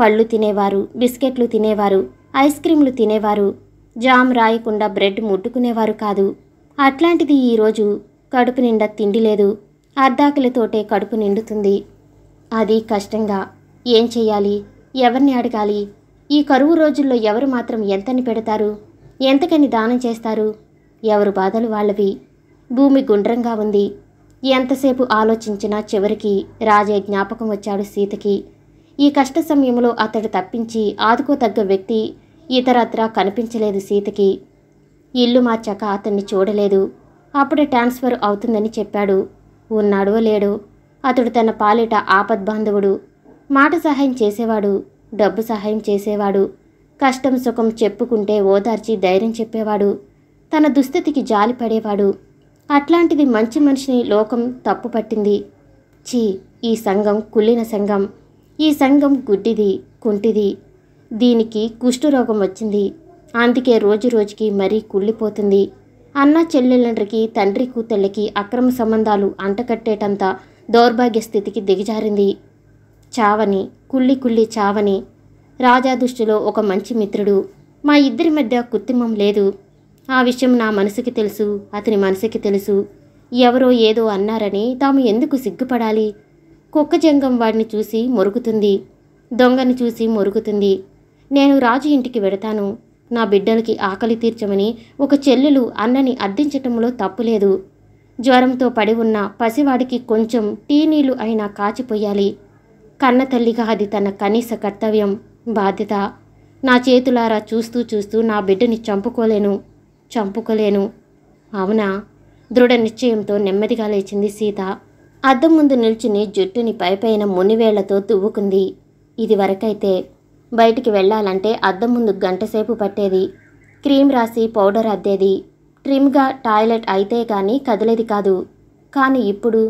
[SPEAKER 1] పళ్ళు తినేవారు బిస్కెట్లు తినేవారు ఐస్ క్రీంలు తినేవారు జామ్ రాయకుండా బ్రెడ్ ముట్టుకునేవారు కాదు అట్లాంటిది ఈరోజు కడుపు నిండా తిండి లేదు అర్ధాకలితోటే కడుపు నిండుతుంది అది కష్టంగా ఏం చెయ్యాలి ఎవరిని అడగాలి ఈ కరువు రోజుల్లో ఎవరు మాత్రం ఎంతని పెడతారు ఎంతకని దానం చేస్తారు ఎవరు బాధలు వాళ్ళవి భూమి గుండ్రంగా ఉంది ఎంతసేపు ఆలోచించినా చివరికి రాజే జ్ఞాపకం వచ్చాడు సీతకి ఈ కష్ట సమయంలో అతడు తప్పించి ఆదుకోతగ్గ వ్యక్తి ఇతరత్రా కనిపించలేదు సీతకి ఇల్లు మార్చాక అతన్ని చూడలేదు అప్పుడే ట్రాన్స్ఫర్ అవుతుందని చెప్పాడు ఉన్నాడో లేడు అతడు తన పాలిట ఆపద్బాంధవుడు మాట సహాయం చేసేవాడు డబ్బు సహాయం చేసేవాడు కష్టం సుఖం చెప్పుకుంటే ఓదార్చి ధైర్యం చెప్పేవాడు తన దుస్థితికి జాలి పడేవాడు అట్లాంటిది మంచి మనిషిని లోకం తప్పు పట్టింది చీ ఈ సంఘం కుళ్ళిన సంఘం ఈ సంఘం గుడ్డిది కుంటిది దీనికి కుష్ఠరోగం వచ్చింది అందుకే రోజు రోజుకి మరీ కుళ్ళిపోతుంది అన్న చెల్లెళ్ళకి తండ్రి కూతుళ్ళకి అక్రమ సంబంధాలు అంటకట్టేటంత దౌర్భాగ్య స్థితికి దిగజారింది చావని కుళ్ళి కుళ్ళి చావని రాజా దృష్టిలో ఒక మంచి మిత్రుడు మా ఇద్దరి మధ్య కృత్రిమం లేదు ఆ విషయం నా మనసుకి తెలుసు అతని మనసుకి తెలుసు ఎవరో ఏదో అన్నారని తాము ఎందుకు సిగ్గుపడాలి కుక్కజంగం వాడిని చూసి మొరుగుతుంది దొంగను చూసి మొరుగుతుంది నేను రాజు ఇంటికి వెడతాను నా బిడ్డలకి ఆకలి తీర్చమని ఒక చెల్లెలు అన్నని అర్థించటంలో తప్పులేదు జ్వరంతో పడి ఉన్న పసివాడికి కొంచెం టీ నీళ్లు అయినా కాచిపోయాలి కన్న తల్లిగా అది తన కనీస కర్తవ్యం బాధ్యత నా చేతులారా చూస్తూ చూస్తూ నా బిడ్డని చంపుకోలేను చంపుకోలేను అవునా దృఢ నిశ్చయంతో నెమ్మదిగా లేచింది సీత అద్దం ముందు నిల్చుని జుట్టుని పైపైన మునివేళ్లతో తువ్వుకుంది ఇదివరకైతే బయటికి వెళ్ళాలంటే అద్దం ముందు గంటసేపు పట్టేది క్రీమ్ రాసి పౌడర్ అద్దేది ట్రిమ్గా టాయిలెట్ అయితే కానీ కదిలేది కాదు కానీ ఇప్పుడు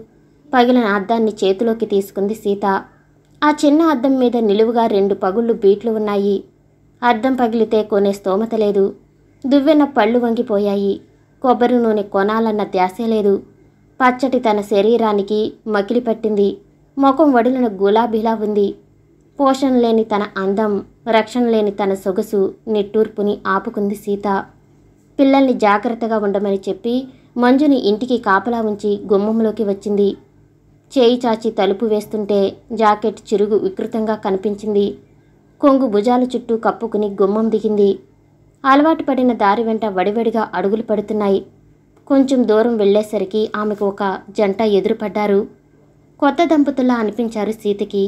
[SPEAKER 1] పగిలిన అద్దాన్ని చేతిలోకి తీసుకుంది సీత ఆ చిన్న అద్దం మీద నిలువుగా రెండు పగుళ్ళు బీట్లు ఉన్నాయి అద్దం పగిలితే కొనే స్తోమత లేదు దువ్వెన పళ్ళు వంగిపోయాయి కొబ్బరి నూనె కొనాలన్న ధ్యాసే లేదు పచ్చటి తన శరీరానికి మకిలిపట్టింది పట్టింది ముఖం వడిలిన గులాబీలా ఉంది పోషణ లేని తన అందం రక్షణ లేని తన సొగసు నిట్టూర్పుని ఆపుకుంది సీత పిల్లల్ని జాగ్రత్తగా ఉండమని చెప్పి మంజుని ఇంటికి కాపలా ఉంచి గుమ్మంలోకి వచ్చింది చేయి చాచి తలుపు వేస్తుంటే జాకెట్ చిరుగు వికృతంగా కనిపించింది కొంగు భుజాల చుట్టూ కప్పుకుని గుమ్మం దిగింది అలవాటు పడిన దారి వెంట వడివడిగా అడుగులు పడుతున్నాయి కొంచెం దూరం వెళ్లేసరికి ఆమెకు ఒక జంట ఎదురుపడ్డారు కొత్త దంపతుల్లా అనిపించారు సీతకి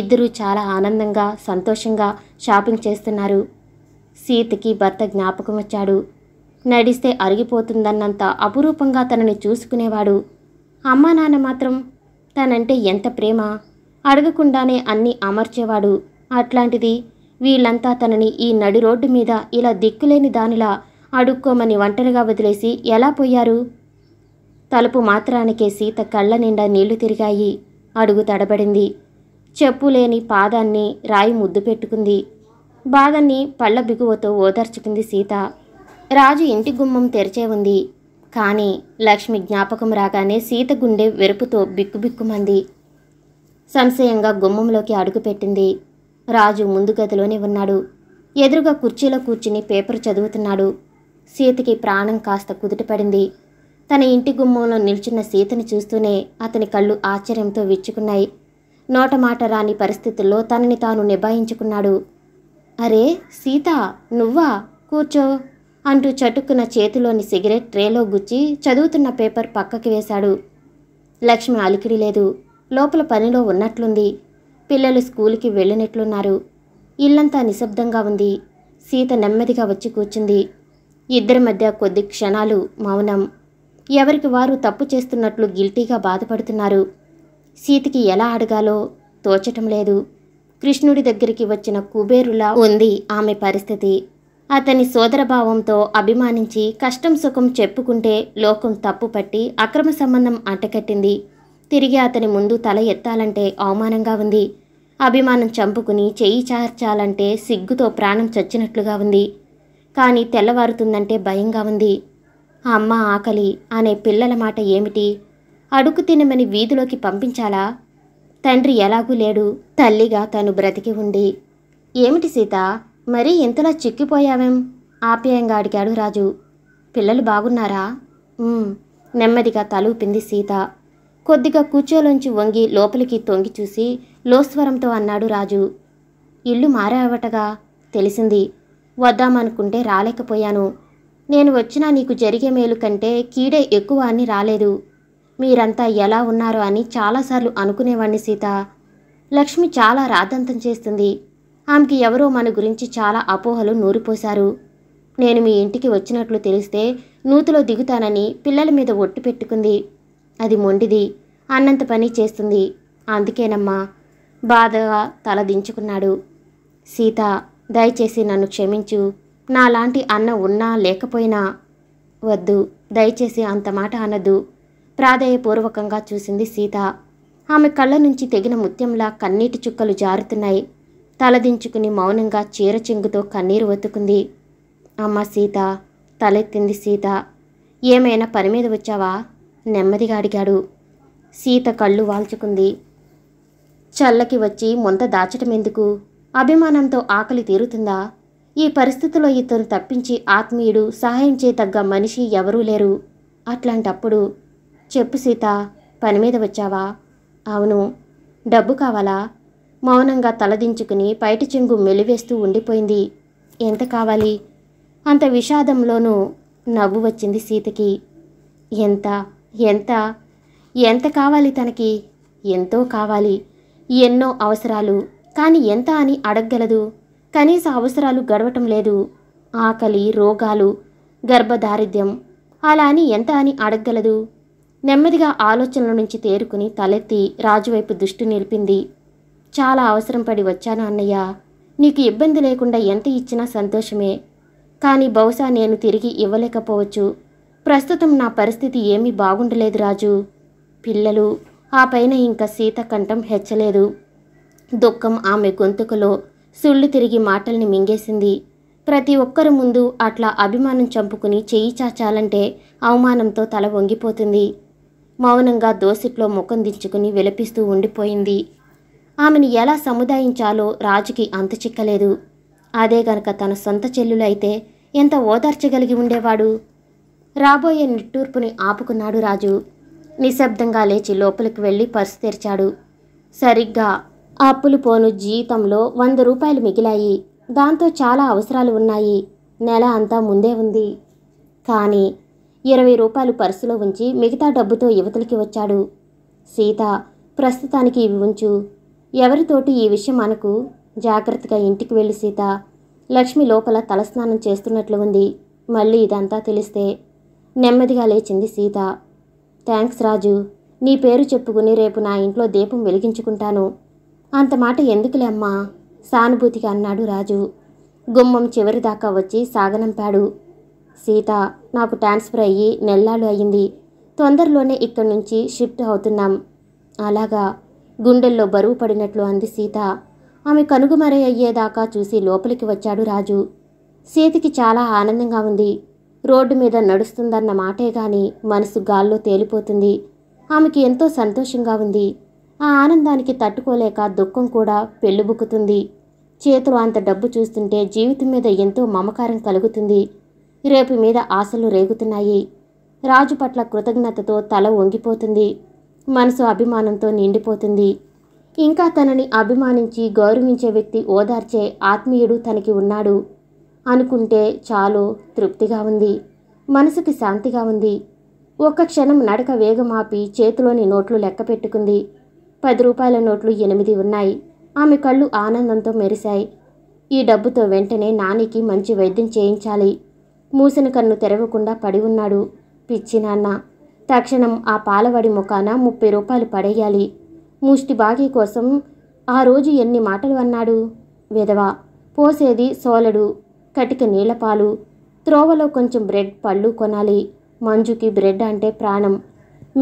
[SPEAKER 1] ఇద్దరూ చాలా ఆనందంగా సంతోషంగా షాపింగ్ చేస్తున్నారు సీతకి భర్త జ్ఞాపకం వచ్చాడు నడిస్తే అరిగిపోతుందన్నంత అపురూపంగా తనని చూసుకునేవాడు అమ్మా నాన్న మాత్రం తనంటే ఎంత ప్రేమ అడగకుండానే అన్నీ అమర్చేవాడు అట్లాంటిది వీళ్ళంతా తనని ఈ నడి రోడ్డు మీద ఇలా దిక్కులేని దానిలా అడుక్కోమని ఒంటరిగా వదిలేసి ఎలా పోయారు తలుపు మాత్రానికే సీత కళ్ళ నిండా నీళ్లు తిరిగాయి అడుగు తడబడింది చెప్పులేని పాదాన్ని రాయి ముద్దు పెట్టుకుంది బాధని పళ్ళ బిగువతో ఓదార్చుకుంది సీత రాజు ఇంటి గుమ్మం తెరిచే ఉంది కానీ లక్ష్మి జ్ఞాపకం రాగానే సీత గుండె వెరుపుతో బిక్కుబిక్కుమంది సంశయంగా గుమ్మంలోకి అడుగుపెట్టింది రాజు ముందు గదిలోనే ఉన్నాడు ఎదురుగా కుర్చీలో కూర్చుని పేపర్ చదువుతున్నాడు సీతకి ప్రాణం కాస్త కుదుటపడింది తన ఇంటి గుమ్మంలో నిల్చున్న సీతని చూస్తూనే అతని కళ్ళు ఆశ్చర్యంతో విచ్చుకున్నాయి నోటమాట రాని పరిస్థితుల్లో తనని తాను నిభాయించుకున్నాడు అరే సీత నువ్వా కూర్చో అంటూ చటుక్కున చేతిలోని సిగరెట్ ట్రేలో గుచ్చి చదువుతున్న పేపర్ పక్కకి వేశాడు లక్ష్మి అలికిడి లేదు లోపల పనిలో ఉన్నట్లుంది పిల్లలు స్కూల్కి వెళ్ళినట్లున్నారు ఇల్లంతా నిశ్శబ్దంగా ఉంది సీత నెమ్మదిగా వచ్చి కూర్చుంది ఇద్దరి మధ్య కొద్ది క్షణాలు మౌనం ఎవరికి వారు తప్పు చేస్తున్నట్లు గిల్టీగా బాధపడుతున్నారు సీతకి ఎలా అడగాలో తోచటం లేదు కృష్ణుడి దగ్గరికి వచ్చిన కుబేరులా ఉంది ఆమె పరిస్థితి అతని సోదరభావంతో అభిమానించి కష్టం సుఖం చెప్పుకుంటే లోకం తప్పుపట్టి అక్రమ సంబంధం అంటకట్టింది తిరిగి అతని ముందు తల ఎత్తాలంటే అవమానంగా ఉంది అభిమానం చంపుకుని చేయి చార్చాలంటే సిగ్గుతో ప్రాణం చచ్చినట్లుగా ఉంది కానీ తెల్లవారుతుందంటే భయంగా ఉంది అమ్మ ఆకలి అనే పిల్లల మాట ఏమిటి అడుగు తినమని వీధిలోకి పంపించాలా తండ్రి ఎలాగూ లేడు తల్లిగా తను బ్రతికి ఉండి ఏమిటి సీత మరీ ఇంతలా చిక్కిపోయావేం ఆప్యాయంగా అడిగాడు రాజు పిల్లలు బాగున్నారా నెమ్మదిగా తలూపింది సీత కొద్దిగా కూర్చోలోంచి వంగి లోపలికి తొంగి చూసి లోస్వరంతో అన్నాడు రాజు ఇల్లు మారావటగా తెలిసింది వద్దామనుకుంటే రాలేకపోయాను నేను వచ్చినా నీకు జరిగే మేలు కంటే కీడే ఎక్కువ అని రాలేదు మీరంతా ఎలా ఉన్నారో అని చాలాసార్లు అనుకునేవాణ్ణి సీత లక్ష్మి చాలా రాద్దంతం చేస్తుంది ఆమెకి ఎవరో మన గురించి చాలా అపోహలు నూరిపోశారు నేను మీ ఇంటికి వచ్చినట్లు తెలిస్తే నూతిలో దిగుతానని పిల్లల మీద ఒట్టు పెట్టుకుంది అది మొండిది అన్నంత పని చేస్తుంది అందుకేనమ్మా బాధగా తలదించుకున్నాడు సీత దయచేసి నన్ను క్షమించు నాలాంటి అన్న ఉన్నా లేకపోయినా వద్దు దయచేసి అంత మాట అనదు ప్రాధేయపూర్వకంగా చూసింది సీత ఆమె కళ్ళ నుంచి తెగిన ముత్యంలా కన్నీటి చుక్కలు జారుతున్నాయి తలదించుకుని మౌనంగా చీర చెంగుతో కన్నీరు వత్తుకుంది అమ్మ సీత తలెత్తింది సీత ఏమైనా పని మీద వచ్చావా నెమ్మదిగా అడిగాడు సీత కళ్ళు వాల్చుకుంది చల్లకి వచ్చి ముంత దాచటం ఎందుకు అభిమానంతో ఆకలి తీరుతుందా ఈ పరిస్థితిలో ఇతను తప్పించి ఆత్మీయుడు సహాయం చేయతగ్గ మనిషి ఎవరూ లేరు అట్లాంటప్పుడు చెప్పు సీత పని మీద వచ్చావా అవును డబ్బు కావాలా మౌనంగా తలదించుకుని పైటి చెంగు మెలివేస్తూ ఉండిపోయింది ఎంత కావాలి అంత విషాదంలోనూ నవ్వు వచ్చింది సీతకి ఎంత ఎంత ఎంత కావాలి తనకి ఎంతో కావాలి ఎన్నో అవసరాలు కానీ ఎంత అని అడగగలదు కనీస అవసరాలు గడవటం లేదు ఆకలి రోగాలు గర్భదారిద్ర్యం అలా అని ఎంత అని అడగగలదు నెమ్మదిగా ఆలోచనల నుంచి తేరుకుని తలెత్తి రాజువైపు దృష్టి నిలిపింది చాలా అవసరం పడి వచ్చాను అన్నయ్య నీకు ఇబ్బంది లేకుండా ఎంత ఇచ్చినా సంతోషమే కానీ బహుశా నేను తిరిగి ఇవ్వలేకపోవచ్చు ప్రస్తుతం నా పరిస్థితి ఏమీ బాగుండలేదు రాజు పిల్లలు ఆ పైన ఇంకా సీత కంఠం హెచ్చలేదు దుఃఖం ఆమె గొంతుకలో సుళ్ళు తిరిగి మాటల్ని మింగేసింది ప్రతి ఒక్కరి ముందు అట్లా అభిమానం చంపుకుని చేయి చాచాలంటే అవమానంతో తల వంగిపోతుంది మౌనంగా దోసిట్లో ముఖం దించుకుని విలపిస్తూ ఉండిపోయింది ఆమెను ఎలా సముదాయించాలో రాజుకి అంత చిక్కలేదు అదే గనక తన సొంత చెల్లులైతే ఎంత ఓదార్చగలిగి ఉండేవాడు రాబోయే నిట్టూర్పుని ఆపుకున్నాడు రాజు నిశ్శబ్దంగా లేచి లోపలికి వెళ్ళి పర్సు తెరిచాడు సరిగ్గా అప్పులు పోను జీతంలో వంద రూపాయలు మిగిలాయి దాంతో చాలా అవసరాలు ఉన్నాయి నెల అంతా ముందే ఉంది కానీ ఇరవై రూపాయలు పర్సులో ఉంచి మిగతా డబ్బుతో యువతలకి వచ్చాడు సీత ప్రస్తుతానికి ఇవి ఉంచు ఎవరితోటి ఈ విషయం మనకు జాగ్రత్తగా ఇంటికి వెళ్ళి సీత లక్ష్మి లోపల తలస్నానం చేస్తున్నట్లు ఉంది మళ్ళీ ఇదంతా తెలిస్తే నెమ్మదిగా లేచింది సీత థ్యాంక్స్ రాజు నీ పేరు చెప్పుకుని రేపు నా ఇంట్లో దీపం వెలిగించుకుంటాను అంత మాట ఎందుకులే అమ్మా సానుభూతిగా అన్నాడు రాజు గుమ్మం చివరిదాకా వచ్చి సాగనంపాడు సీత నాకు ట్రాన్స్ఫర్ అయ్యి నెల్లాలు అయ్యింది తొందరలోనే ఇక్కడి నుంచి షిఫ్ట్ అవుతున్నాం అలాగా గుండెల్లో బరువు పడినట్లు అంది సీత ఆమె కనుగుమరై అయ్యేదాకా చూసి లోపలికి వచ్చాడు రాజు సీతకి చాలా ఆనందంగా ఉంది రోడ్డు మీద నడుస్తుందన్న మాటే గాని మనసు గాల్లో తేలిపోతుంది ఆమెకి ఎంతో సంతోషంగా ఉంది ఆ ఆనందానికి తట్టుకోలేక దుఃఖం కూడా పెళ్ళుబుక్కుతుంది చేతులు అంత డబ్బు చూస్తుంటే జీవితం మీద ఎంతో మమకారం కలుగుతుంది రేపు మీద ఆశలు రేగుతున్నాయి రాజు పట్ల కృతజ్ఞతతో తల వంగిపోతుంది మనసు అభిమానంతో నిండిపోతుంది ఇంకా తనని అభిమానించి గౌరవించే వ్యక్తి ఓదార్చే ఆత్మీయుడు తనకి ఉన్నాడు అనుకుంటే చాలు తృప్తిగా ఉంది మనసుకి శాంతిగా ఉంది ఒక్క క్షణం నడక వేగమాపి చేతిలోని నోట్లు లెక్క పెట్టుకుంది పది రూపాయల నోట్లు ఎనిమిది ఉన్నాయి ఆమె కళ్ళు ఆనందంతో మెరిశాయి ఈ డబ్బుతో వెంటనే నానికి మంచి వైద్యం చేయించాలి మూసిన కన్ను తెరవకుండా పడి ఉన్నాడు పిచ్చి నాన్న తక్షణం ఆ పాలవాడి ముఖాన ముప్పై రూపాయలు పడేయాలి ముష్టి బాగి కోసం ఆ రోజు ఎన్ని మాటలు అన్నాడు విధవ పోసేది సోలడు కటిక నీళ్లపాలు త్రోవలో కొంచెం బ్రెడ్ పళ్ళు కొనాలి మంజుకి బ్రెడ్ అంటే ప్రాణం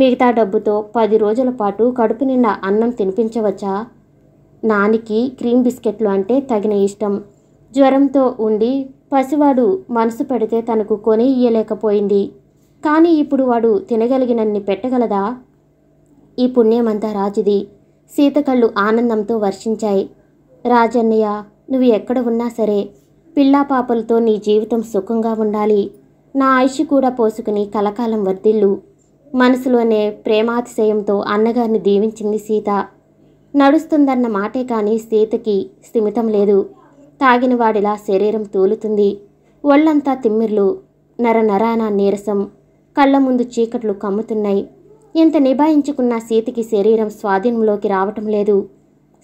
[SPEAKER 1] మిగతా డబ్బుతో పది రోజుల పాటు కడుపు నిండా అన్నం తినిపించవచ్చా నానికి క్రీమ్ బిస్కెట్లు అంటే తగిన ఇష్టం జ్వరంతో ఉండి పసివాడు మనసు పెడితే తనకు కొని ఇయ్యలేకపోయింది కానీ ఇప్పుడు వాడు తినగలిగినన్ని పెట్టగలదా ఈ పుణ్యమంతా రాజుది సీతకళ్ళు ఆనందంతో వర్షించాయి రాజన్నయ్య నువ్వు ఎక్కడ ఉన్నా సరే పిల్లా పాపలతో నీ జీవితం సుఖంగా ఉండాలి నా ఆయుష్ కూడా పోసుకుని కలకాలం వర్దిల్లు మనసులోనే ప్రేమాతిశయంతో అన్నగారిని దీవించింది సీత నడుస్తుందన్న మాటే కానీ సీతకి స్థిమితం లేదు తాగిన వాడిలా శరీరం తూలుతుంది ఒళ్ళంతా తిమ్మిర్లు నర నరాన నీరసం కళ్ళ ముందు చీకట్లు కమ్ముతున్నాయి ఇంత నిభాయించుకున్న సీతకి శరీరం స్వాధీనంలోకి రావటం లేదు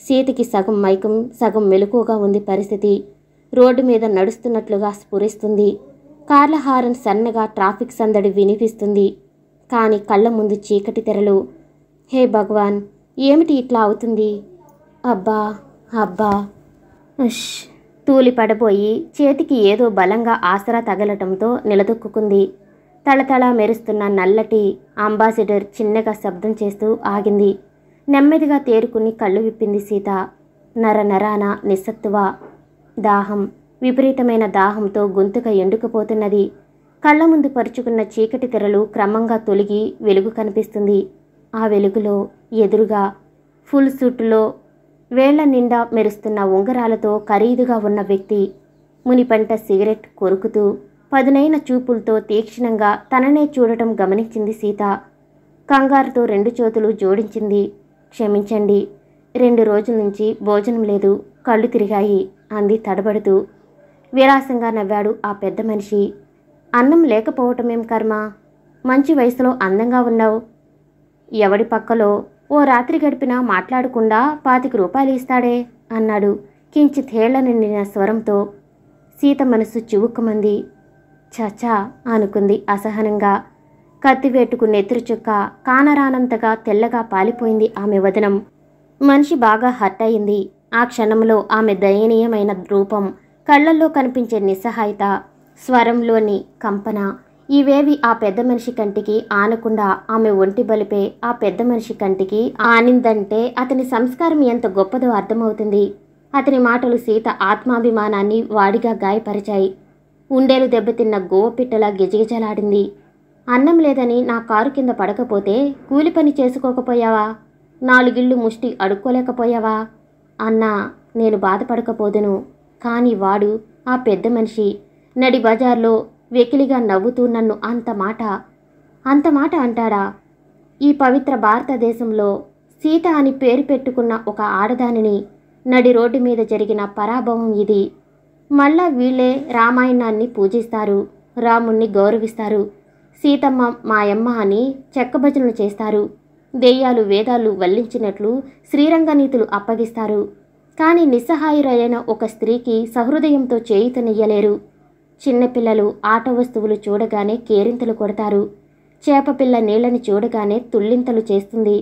[SPEAKER 1] సీతకి సగం మైకం సగం మెలుకుగా ఉంది పరిస్థితి రోడ్డు మీద నడుస్తున్నట్లుగా స్ఫురిస్తుంది కార్ల హారన్ సన్నగా ట్రాఫిక్ సందడి వినిపిస్తుంది కానీ కళ్ళ ముందు చీకటి తెరలు హే భగవాన్ ఏమిటి ఇట్లా అవుతుంది అబ్బా అబ్బా అష్ తూలి పడబోయి చేతికి ఏదో బలంగా ఆసరా తగలటంతో నిలదొక్కుంది తళతళ మెరుస్తున్న నల్లటి అంబాసిడర్ చిన్నగా శబ్దం చేస్తూ ఆగింది నెమ్మదిగా తేరుకుని కళ్ళు విప్పింది సీత నర నరాన నిస్సత్తువ దాహం విపరీతమైన దాహంతో గొంతుక ఎండుకుపోతున్నది కళ్ళ ముందు పరుచుకున్న చీకటి తెరలు క్రమంగా తొలిగి వెలుగు కనిపిస్తుంది ఆ వెలుగులో ఎదురుగా ఫుల్ సూట్లో వేళ్ల నిండా మెరుస్తున్న ఉంగరాలతో ఖరీదుగా ఉన్న వ్యక్తి మునిపంట సిగరెట్ కొరుకుతూ పదునైన చూపులతో తీక్షణంగా తననే చూడటం గమనించింది సీత కంగారుతో రెండు చేతులు జోడించింది క్షమించండి రెండు రోజుల నుంచి భోజనం లేదు కళ్ళు తిరిగాయి అంది తడబడుతూ విలాసంగా నవ్వాడు ఆ పెద్ద మనిషి అన్నం లేకపోవటమేం కర్మ మంచి వయసులో అందంగా ఉన్నావు ఎవడి పక్కలో ఓ రాత్రి గడిపిన మాట్లాడకుండా పాతిక రూపాయలు ఇస్తాడే అన్నాడు కించిత్ హేళ్ల నిండిన స్వరంతో సీత మనసు చివుక్కమంది చచా అనుకుంది అసహనంగా కత్తివేటుకు నెత్తురు చుక్క కానరానంతగా తెల్లగా పాలిపోయింది ఆమె వదనం మనిషి బాగా హర్ట్ అయింది ఆ క్షణంలో ఆమె దయనీయమైన రూపం కళ్ళల్లో కనిపించే నిస్సహాయత స్వరంలోని కంపన ఇవేవి ఆ పెద్ద మనిషి కంటికి ఆనకుండా ఆమె ఒంటి బలిపే ఆ పెద్ద మనిషి కంటికి ఆనిందంటే అతని సంస్కారం ఎంత గొప్పదో అర్థమవుతుంది అతని మాటలు సీత ఆత్మాభిమానాన్ని వాడిగా గాయపరిచాయి ఉండేలు దెబ్బతిన్న గోవపిట్టలా గిజగిజలాడింది అన్నం లేదని నా కారు కింద పడకపోతే కూలి పని చేసుకోకపోయావా నాలుగిళ్ళు ముష్టి అడుక్కోలేకపోయావా అన్నా నేను బాధపడకపోదును కానీ వాడు ఆ పెద్ద మనిషి నడి బజార్లో వెకిలిగా నవ్వుతూ నన్ను అంత మాట అంత మాట అంటాడా ఈ పవిత్ర భారతదేశంలో సీత అని పేరు పెట్టుకున్న ఒక ఆడదానిని నడి రోడ్డు మీద జరిగిన పరాభవం ఇది మళ్ళా వీళ్ళే రామాయణాన్ని పూజిస్తారు రాముణ్ణి గౌరవిస్తారు సీతమ్మ మాయమ్మ అని చెక్కభజనలు చేస్తారు దెయ్యాలు వేదాలు వల్లించినట్లు శ్రీరంగనీతులు అప్పగిస్తారు కానీ నిస్సహాయురైన ఒక స్త్రీకి సహృదయంతో చేయుతనియ్యలేరు చిన్నపిల్లలు ఆట వస్తువులు చూడగానే కేరింతలు కొడతారు చేపపిల్ల నీళ్ళని చూడగానే తుళ్ళింతలు చేస్తుంది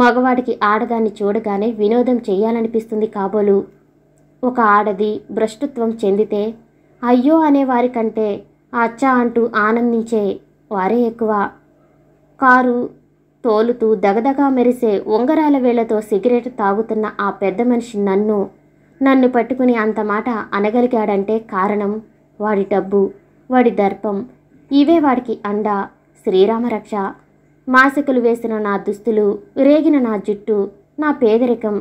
[SPEAKER 1] మగవాడికి ఆడదాన్ని చూడగానే వినోదం చేయాలనిపిస్తుంది కాబోలు ఒక ఆడది భ్రష్టుత్వం చెందితే అయ్యో అనేవారికంటే అచ్చా అంటూ ఆనందించే వారే ఎక్కువ కారు తోలుతూ దగదగా మెరిసే ఉంగరాల వేళ్లతో సిగరెట్ తాగుతున్న ఆ పెద్ద మనిషి నన్ను నన్ను పట్టుకుని అంత మాట అనగలిగాడంటే కారణం వాడి డబ్బు వాడి దర్పం ఇవే వాడికి అండ శ్రీరామరక్ష మాసికలు వేసిన నా దుస్తులు రేగిన నా జుట్టు నా పేదరికం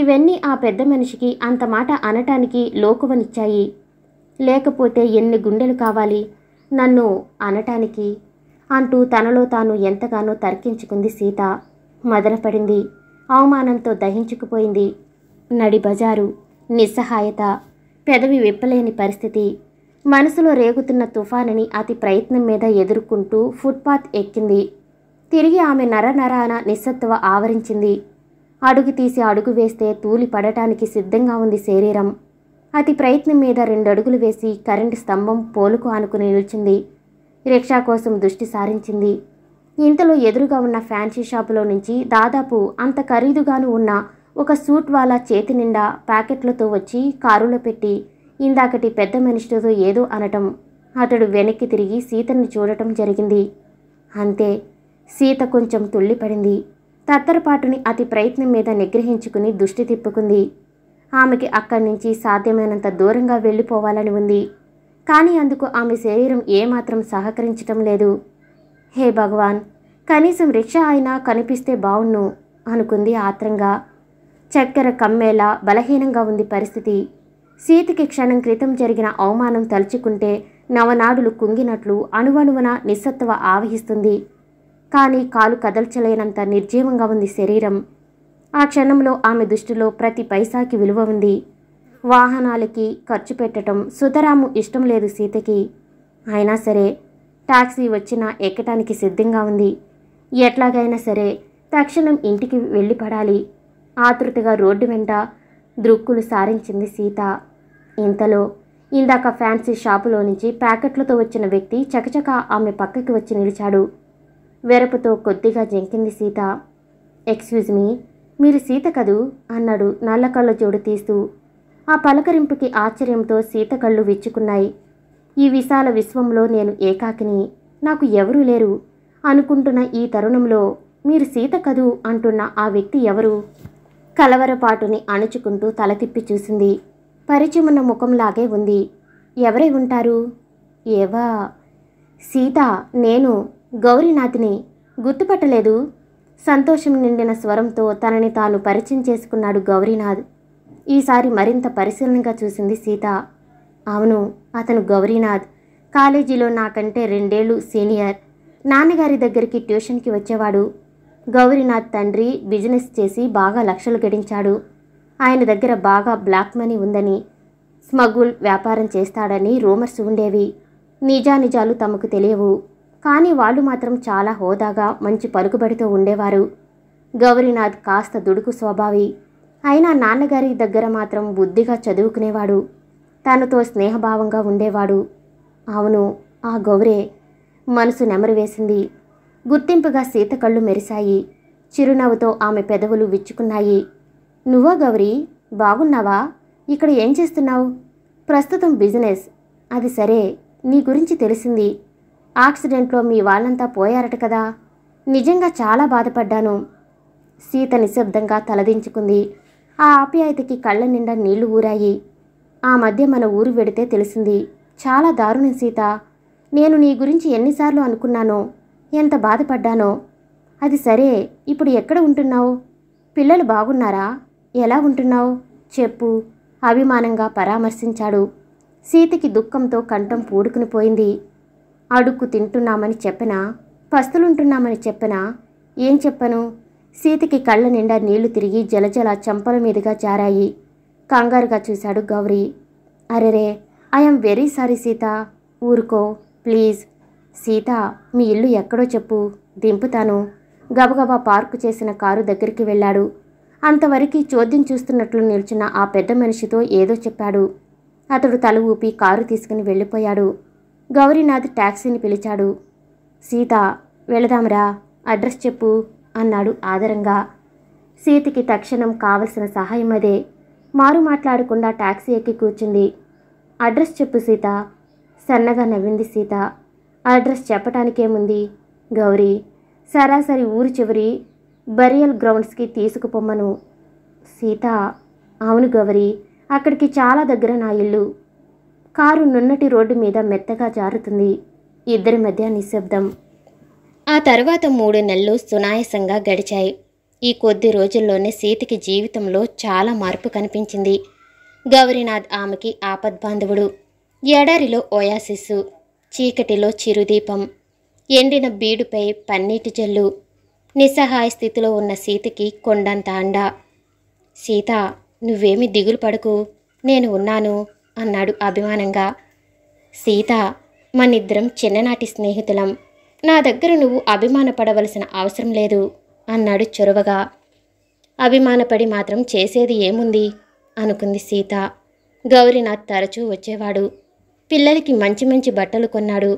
[SPEAKER 1] ఇవన్నీ ఆ పెద్ద మనిషికి అంత మాట అనటానికి లోకువనిచ్చాయి లేకపోతే ఎన్ని గుండెలు కావాలి నన్ను అనటానికి అంటూ తనలో తాను ఎంతగానో తర్కించుకుంది సీత మదనపడింది అవమానంతో దహించుకుపోయింది నడి బజారు నిస్సహాయత పెదవి విప్పలేని పరిస్థితి మనసులో రేగుతున్న తుఫానని అతి ప్రయత్నం మీద ఎదుర్కొంటూ ఫుట్పాత్ ఎక్కింది తిరిగి ఆమె నరనరాన నిస్సత్వ ఆవరించింది అడుగు తీసి అడుగు వేస్తే తూలి పడటానికి సిద్ధంగా ఉంది శరీరం అతి ప్రయత్నం మీద రెండు అడుగులు వేసి కరెంటు స్తంభం పోలుకు ఆనుకుని నిలిచింది రిక్షా కోసం దృష్టి సారించింది ఇంతలో ఎదురుగా ఉన్న ఫ్యాన్సీ షాపులో నుంచి దాదాపు అంత ఖరీదుగాను ఉన్న ఒక సూట్ వాళ్ళ చేతి నిండా ప్యాకెట్లతో వచ్చి కారులో పెట్టి ఇందాకటి పెద్ద మనిషితో ఏదో అనటం అతడు వెనక్కి తిరిగి సీతను చూడటం జరిగింది అంతే సీత కొంచెం తుళ్ళిపడింది తత్తరపాటుని అతి ప్రయత్నం మీద నిగ్రహించుకుని దృష్టి తిప్పుకుంది ఆమెకి అక్కడి నుంచి సాధ్యమైనంత దూరంగా వెళ్ళిపోవాలని ఉంది కానీ అందుకు ఆమె శరీరం ఏమాత్రం సహకరించటం లేదు హే భగవాన్ కనీసం రిక్షా అయినా కనిపిస్తే బావుణ్ణు అనుకుంది ఆత్రంగా చక్కెర కమ్మేలా బలహీనంగా ఉంది పరిస్థితి సీతకి క్షణం క్రితం జరిగిన అవమానం తలుచుకుంటే నవనాడులు కుంగినట్లు అణువణువన నిస్సత్వ ఆవహిస్తుంది కానీ కాలు కదల్చలేనంత నిర్జీవంగా ఉంది శరీరం ఆ క్షణంలో ఆమె దృష్టిలో ప్రతి పైసాకి విలువ ఉంది వాహనాలకి ఖర్చు పెట్టడం సుధరాము ఇష్టం లేదు సీతకి అయినా సరే టాక్సీ వచ్చినా ఎక్కటానికి సిద్ధంగా ఉంది ఎట్లాగైనా సరే తక్షణం ఇంటికి వెళ్ళిపడాలి ఆతృతగా రోడ్డు వెంట దృక్కులు సారించింది సీత ఇంతలో ఇందాక ఫ్యాన్సీ షాపులో నుంచి ప్యాకెట్లతో వచ్చిన వ్యక్తి చకచక ఆమె పక్కకి వచ్చి నిలిచాడు వెరపుతో కొద్దిగా జంకింది సీత ఎక్స్క్యూజ్ మీ మీరు సీత కదూ అన్నాడు నల్ల కళ్ళ జోడు తీస్తూ ఆ పలకరింపుకి ఆశ్చర్యంతో సీత కళ్ళు విచ్చుకున్నాయి ఈ విశాల విశ్వంలో నేను ఏకాకిని నాకు ఎవరూ లేరు అనుకుంటున్న ఈ తరుణంలో మీరు సీత కదూ అంటున్న ఆ వ్యక్తి ఎవరు కలవరపాటుని అణుచుకుంటూ తల తిప్పి చూసింది పరిచయమున్న ముఖంలాగే ఉంది ఎవరై ఉంటారు ఏవా సీత నేను గౌరీనాథ్ని గుర్తుపట్టలేదు సంతోషం నిండిన స్వరంతో తనని తాను పరిచయం చేసుకున్నాడు గౌరీనాథ్ ఈసారి మరింత పరిశీలనగా చూసింది సీత అవును అతను గౌరీనాథ్ కాలేజీలో నాకంటే రెండేళ్లు సీనియర్ నాన్నగారి దగ్గరికి ట్యూషన్కి వచ్చేవాడు గౌరీనాథ్ తండ్రి బిజినెస్ చేసి బాగా లక్షలు గడించాడు ఆయన దగ్గర బాగా బ్లాక్ మనీ ఉందని స్మగుల్ వ్యాపారం చేస్తాడని రూమర్స్ ఉండేవి నిజానిజాలు తమకు తెలియవు కానీ వాళ్ళు మాత్రం చాలా హోదాగా మంచి పలుకుబడితో ఉండేవారు గౌరీనాథ్ కాస్త దుడుకు స్వభావి అయినా నాన్నగారి దగ్గర మాత్రం బుద్ధిగా చదువుకునేవాడు తనతో స్నేహభావంగా ఉండేవాడు అవును ఆ గౌరే మనసు నెమరు వేసింది గుర్తింపుగా సీత కళ్ళు మెరిశాయి చిరునవ్వుతో ఆమె పెదవులు విచ్చుకున్నాయి నువ్వా గౌరీ బాగున్నావా ఇక్కడ ఏం చేస్తున్నావు ప్రస్తుతం బిజినెస్ అది సరే నీ గురించి తెలిసింది యాక్సిడెంట్లో మీ వాళ్ళంతా పోయారట కదా నిజంగా చాలా బాధపడ్డాను సీత నిశ్శబ్దంగా తలదించుకుంది ఆ ఆప్యాయతకి కళ్ళ నిండా నీళ్లు ఊరాయి ఆ మధ్య మన ఊరు వెడితే తెలిసింది చాలా దారుణం సీత నేను నీ గురించి ఎన్నిసార్లు అనుకున్నానో ఎంత బాధపడ్డానో అది సరే ఇప్పుడు ఎక్కడ ఉంటున్నావు పిల్లలు బాగున్నారా ఎలా ఉంటున్నావు చెప్పు అభిమానంగా పరామర్శించాడు సీతకి దుఃఖంతో కంఠం పూడుకుని పోయింది అడుక్కు తింటున్నామని చెప్పనా పస్తులుంటున్నామని చెప్పనా ఏం చెప్పను సీతకి కళ్ళ నిండా నీళ్లు తిరిగి జలజల చంపల మీదుగా జారాయి కంగారుగా చూశాడు గౌరీ అరెరే ఐఎమ్ వెరీ సారీ సీత ఊరుకో ప్లీజ్ సీత మీ ఇల్లు ఎక్కడో చెప్పు దింపుతాను గబగబా పార్కు చేసిన కారు దగ్గరికి వెళ్ళాడు అంతవరకు చోద్యం చూస్తున్నట్లు నిల్చున్న ఆ పెద్ద మనిషితో ఏదో చెప్పాడు అతడు తల ఊపి కారు తీసుకుని వెళ్ళిపోయాడు గౌరీనాథ్ ట్యాక్సీని పిలిచాడు సీత వెళదాంరా అడ్రస్ చెప్పు అన్నాడు ఆదరంగా సీతకి తక్షణం కావలసిన సహాయం అదే మారు మాట్లాడకుండా ట్యాక్సీ ఎక్కి కూర్చుంది అడ్రస్ చెప్పు సీత సన్నగా నవ్వింది సీత అడ్రస్ చెప్పటానికేముంది గౌరీ సరాసరి ఊరి చివరి బరియల్ గ్రౌండ్స్కి తీసుకుపోమ్మను సీత అవును గౌరి అక్కడికి చాలా దగ్గర నా ఇల్లు కారు నున్నటి రోడ్డు మీద మెత్తగా జారుతుంది ఇద్దరి మధ్య నిశ్శబ్దం ఆ తర్వాత మూడు నెలలు సునాయసంగా గడిచాయి ఈ కొద్ది రోజుల్లోనే సీతకి జీవితంలో చాలా మార్పు కనిపించింది గౌరీనాథ్ ఆమెకి ఆపద్బాంధవుడు ఎడారిలో ఓయాసిస్సు చీకటిలో చిరుదీపం ఎండిన బీడుపై పన్నీటి జల్లు నిస్సహాయ స్థితిలో ఉన్న సీతకి కొండంత అండ సీత నువ్వేమి దిగులు పడకు నేను ఉన్నాను అన్నాడు అభిమానంగా సీత మనిద్దరం చిన్ననాటి స్నేహితులం నా దగ్గర నువ్వు అభిమానపడవలసిన అవసరం లేదు అన్నాడు చొరవగా అభిమానపడి మాత్రం చేసేది ఏముంది అనుకుంది సీత గౌరీనాథ్ తరచూ వచ్చేవాడు పిల్లలకి మంచి మంచి బట్టలు కొన్నాడు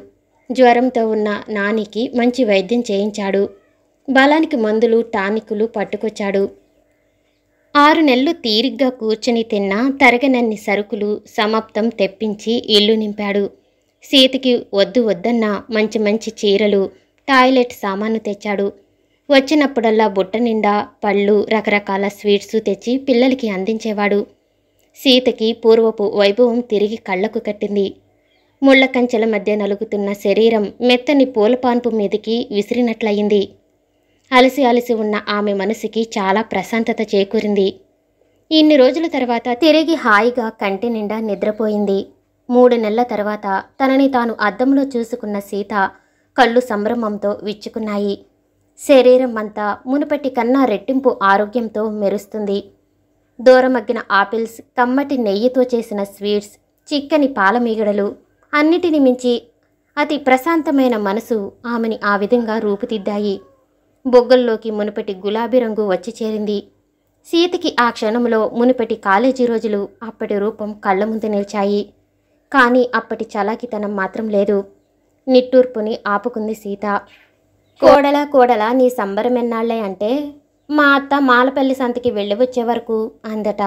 [SPEAKER 1] జ్వరంతో ఉన్న నానికి మంచి వైద్యం చేయించాడు బలానికి మందులు టానికులు పట్టుకొచ్చాడు ఆరు నెలలు తీరిగ్గా కూర్చుని తిన్నా తరగనన్ని సరుకులు సమాప్తం తెప్పించి ఇల్లు నింపాడు సీతకి వద్దు వద్దన్న మంచి మంచి చీరలు టాయిలెట్ సామాను తెచ్చాడు వచ్చినప్పుడల్లా బుట్ట నిండా పళ్ళు రకరకాల స్వీట్స్ తెచ్చి పిల్లలకి అందించేవాడు సీతకి పూర్వపు వైభవం తిరిగి కళ్ళకు కట్టింది ముళ్ళ కంచెల మధ్య నలుగుతున్న శరీరం మెత్తని పూలపాన్పు మీదకి విసిరినట్లయింది అలసి అలసి ఉన్న ఆమె మనసుకి చాలా ప్రశాంతత చేకూరింది ఇన్ని రోజుల తర్వాత తిరిగి హాయిగా కంటి నిండా నిద్రపోయింది మూడు నెలల తర్వాత తనని తాను అద్దంలో చూసుకున్న సీత కళ్ళు సంభ్రమంతో విచ్చుకున్నాయి శరీరం అంతా మునుపటి కన్నా రెట్టింపు ఆరోగ్యంతో మెరుస్తుంది దూరమగ్గిన ఆపిల్స్ కమ్మటి నెయ్యితో చేసిన స్వీట్స్ చిక్కని పాలమీగడలు అన్నిటిని మించి అతి ప్రశాంతమైన మనసు ఆమెని ఆ విధంగా రూపుదిద్దాయి బొగ్గల్లోకి మునుపటి గులాబీ రంగు వచ్చి చేరింది సీతకి ఆ క్షణంలో మునుపటి కాలేజీ రోజులు అప్పటి రూపం కళ్ళ ముందు నిలిచాయి కానీ అప్పటి చలాకితనం మాత్రం లేదు నిట్టూర్పుని ఆపుకుంది సీత కోడల కోడల నీ సంబరం ఎన్నాళ్ళే అంటే మా అత్త మాలపల్లి సంతకి వెళ్ళి వచ్చే వరకు అందట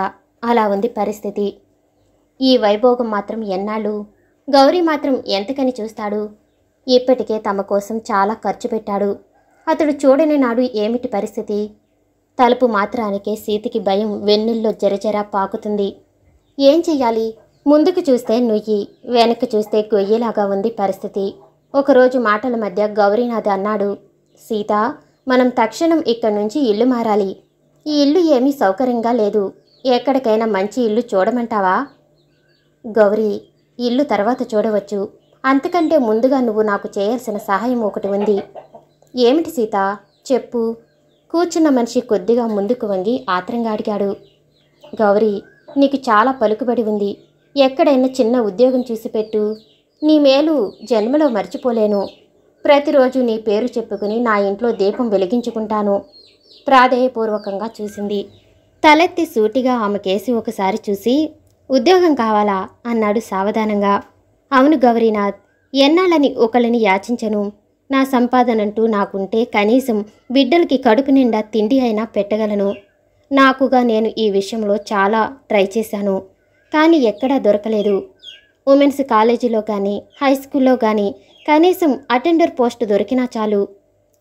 [SPEAKER 1] అలా ఉంది పరిస్థితి ఈ వైభోగం మాత్రం ఎన్నాళ్ళు గౌరీ మాత్రం ఎంతకని చూస్తాడు ఇప్పటికే తమ కోసం చాలా ఖర్చు పెట్టాడు అతడు చూడని నాడు ఏమిటి పరిస్థితి తలుపు మాత్రానికే సీతకి భయం వెన్నెల్లో జరజరా పాకుతుంది ఏం చెయ్యాలి ముందుకు చూస్తే నుయ్యి వెనక్కి చూస్తే గొయ్యేలాగా ఉంది పరిస్థితి ఒకరోజు మాటల మధ్య గౌరీనాథ్ అన్నాడు సీత మనం తక్షణం ఇక్కడి నుంచి ఇల్లు మారాలి ఈ ఇల్లు ఏమీ సౌకర్యంగా లేదు ఎక్కడికైనా మంచి ఇల్లు చూడమంటావా గౌరీ ఇల్లు తర్వాత చూడవచ్చు అంతకంటే ముందుగా నువ్వు నాకు చేయాల్సిన సహాయం ఒకటి ఉంది ఏమిటి సీత చెప్పు కూర్చున్న మనిషి కొద్దిగా ముందుకు వంగి ఆత్రంగా అడిగాడు గౌరీ నీకు చాలా పలుకుబడి ఉంది ఎక్కడైనా చిన్న ఉద్యోగం చూసిపెట్టు నీ మేలు జన్మలో మర్చిపోలేను ప్రతిరోజు నీ పేరు చెప్పుకుని నా ఇంట్లో దీపం వెలిగించుకుంటాను ప్రాధేయపూర్వకంగా చూసింది తలెత్తి సూటిగా ఆమె కేసి ఒకసారి చూసి ఉద్యోగం కావాలా అన్నాడు సావధానంగా అవును గౌరీనాథ్ ఎన్నాళ్ళని ఒకళ్ళని యాచించను నా సంపాదన అంటూ నాకుంటే కనీసం బిడ్డలకి కడుపు నిండా తిండి అయినా పెట్టగలను నాకుగా నేను ఈ విషయంలో చాలా ట్రై చేశాను కానీ ఎక్కడా దొరకలేదు ఉమెన్స్ కాలేజీలో కానీ హై స్కూల్లో కానీ కనీసం అటెండర్ పోస్ట్ దొరికినా చాలు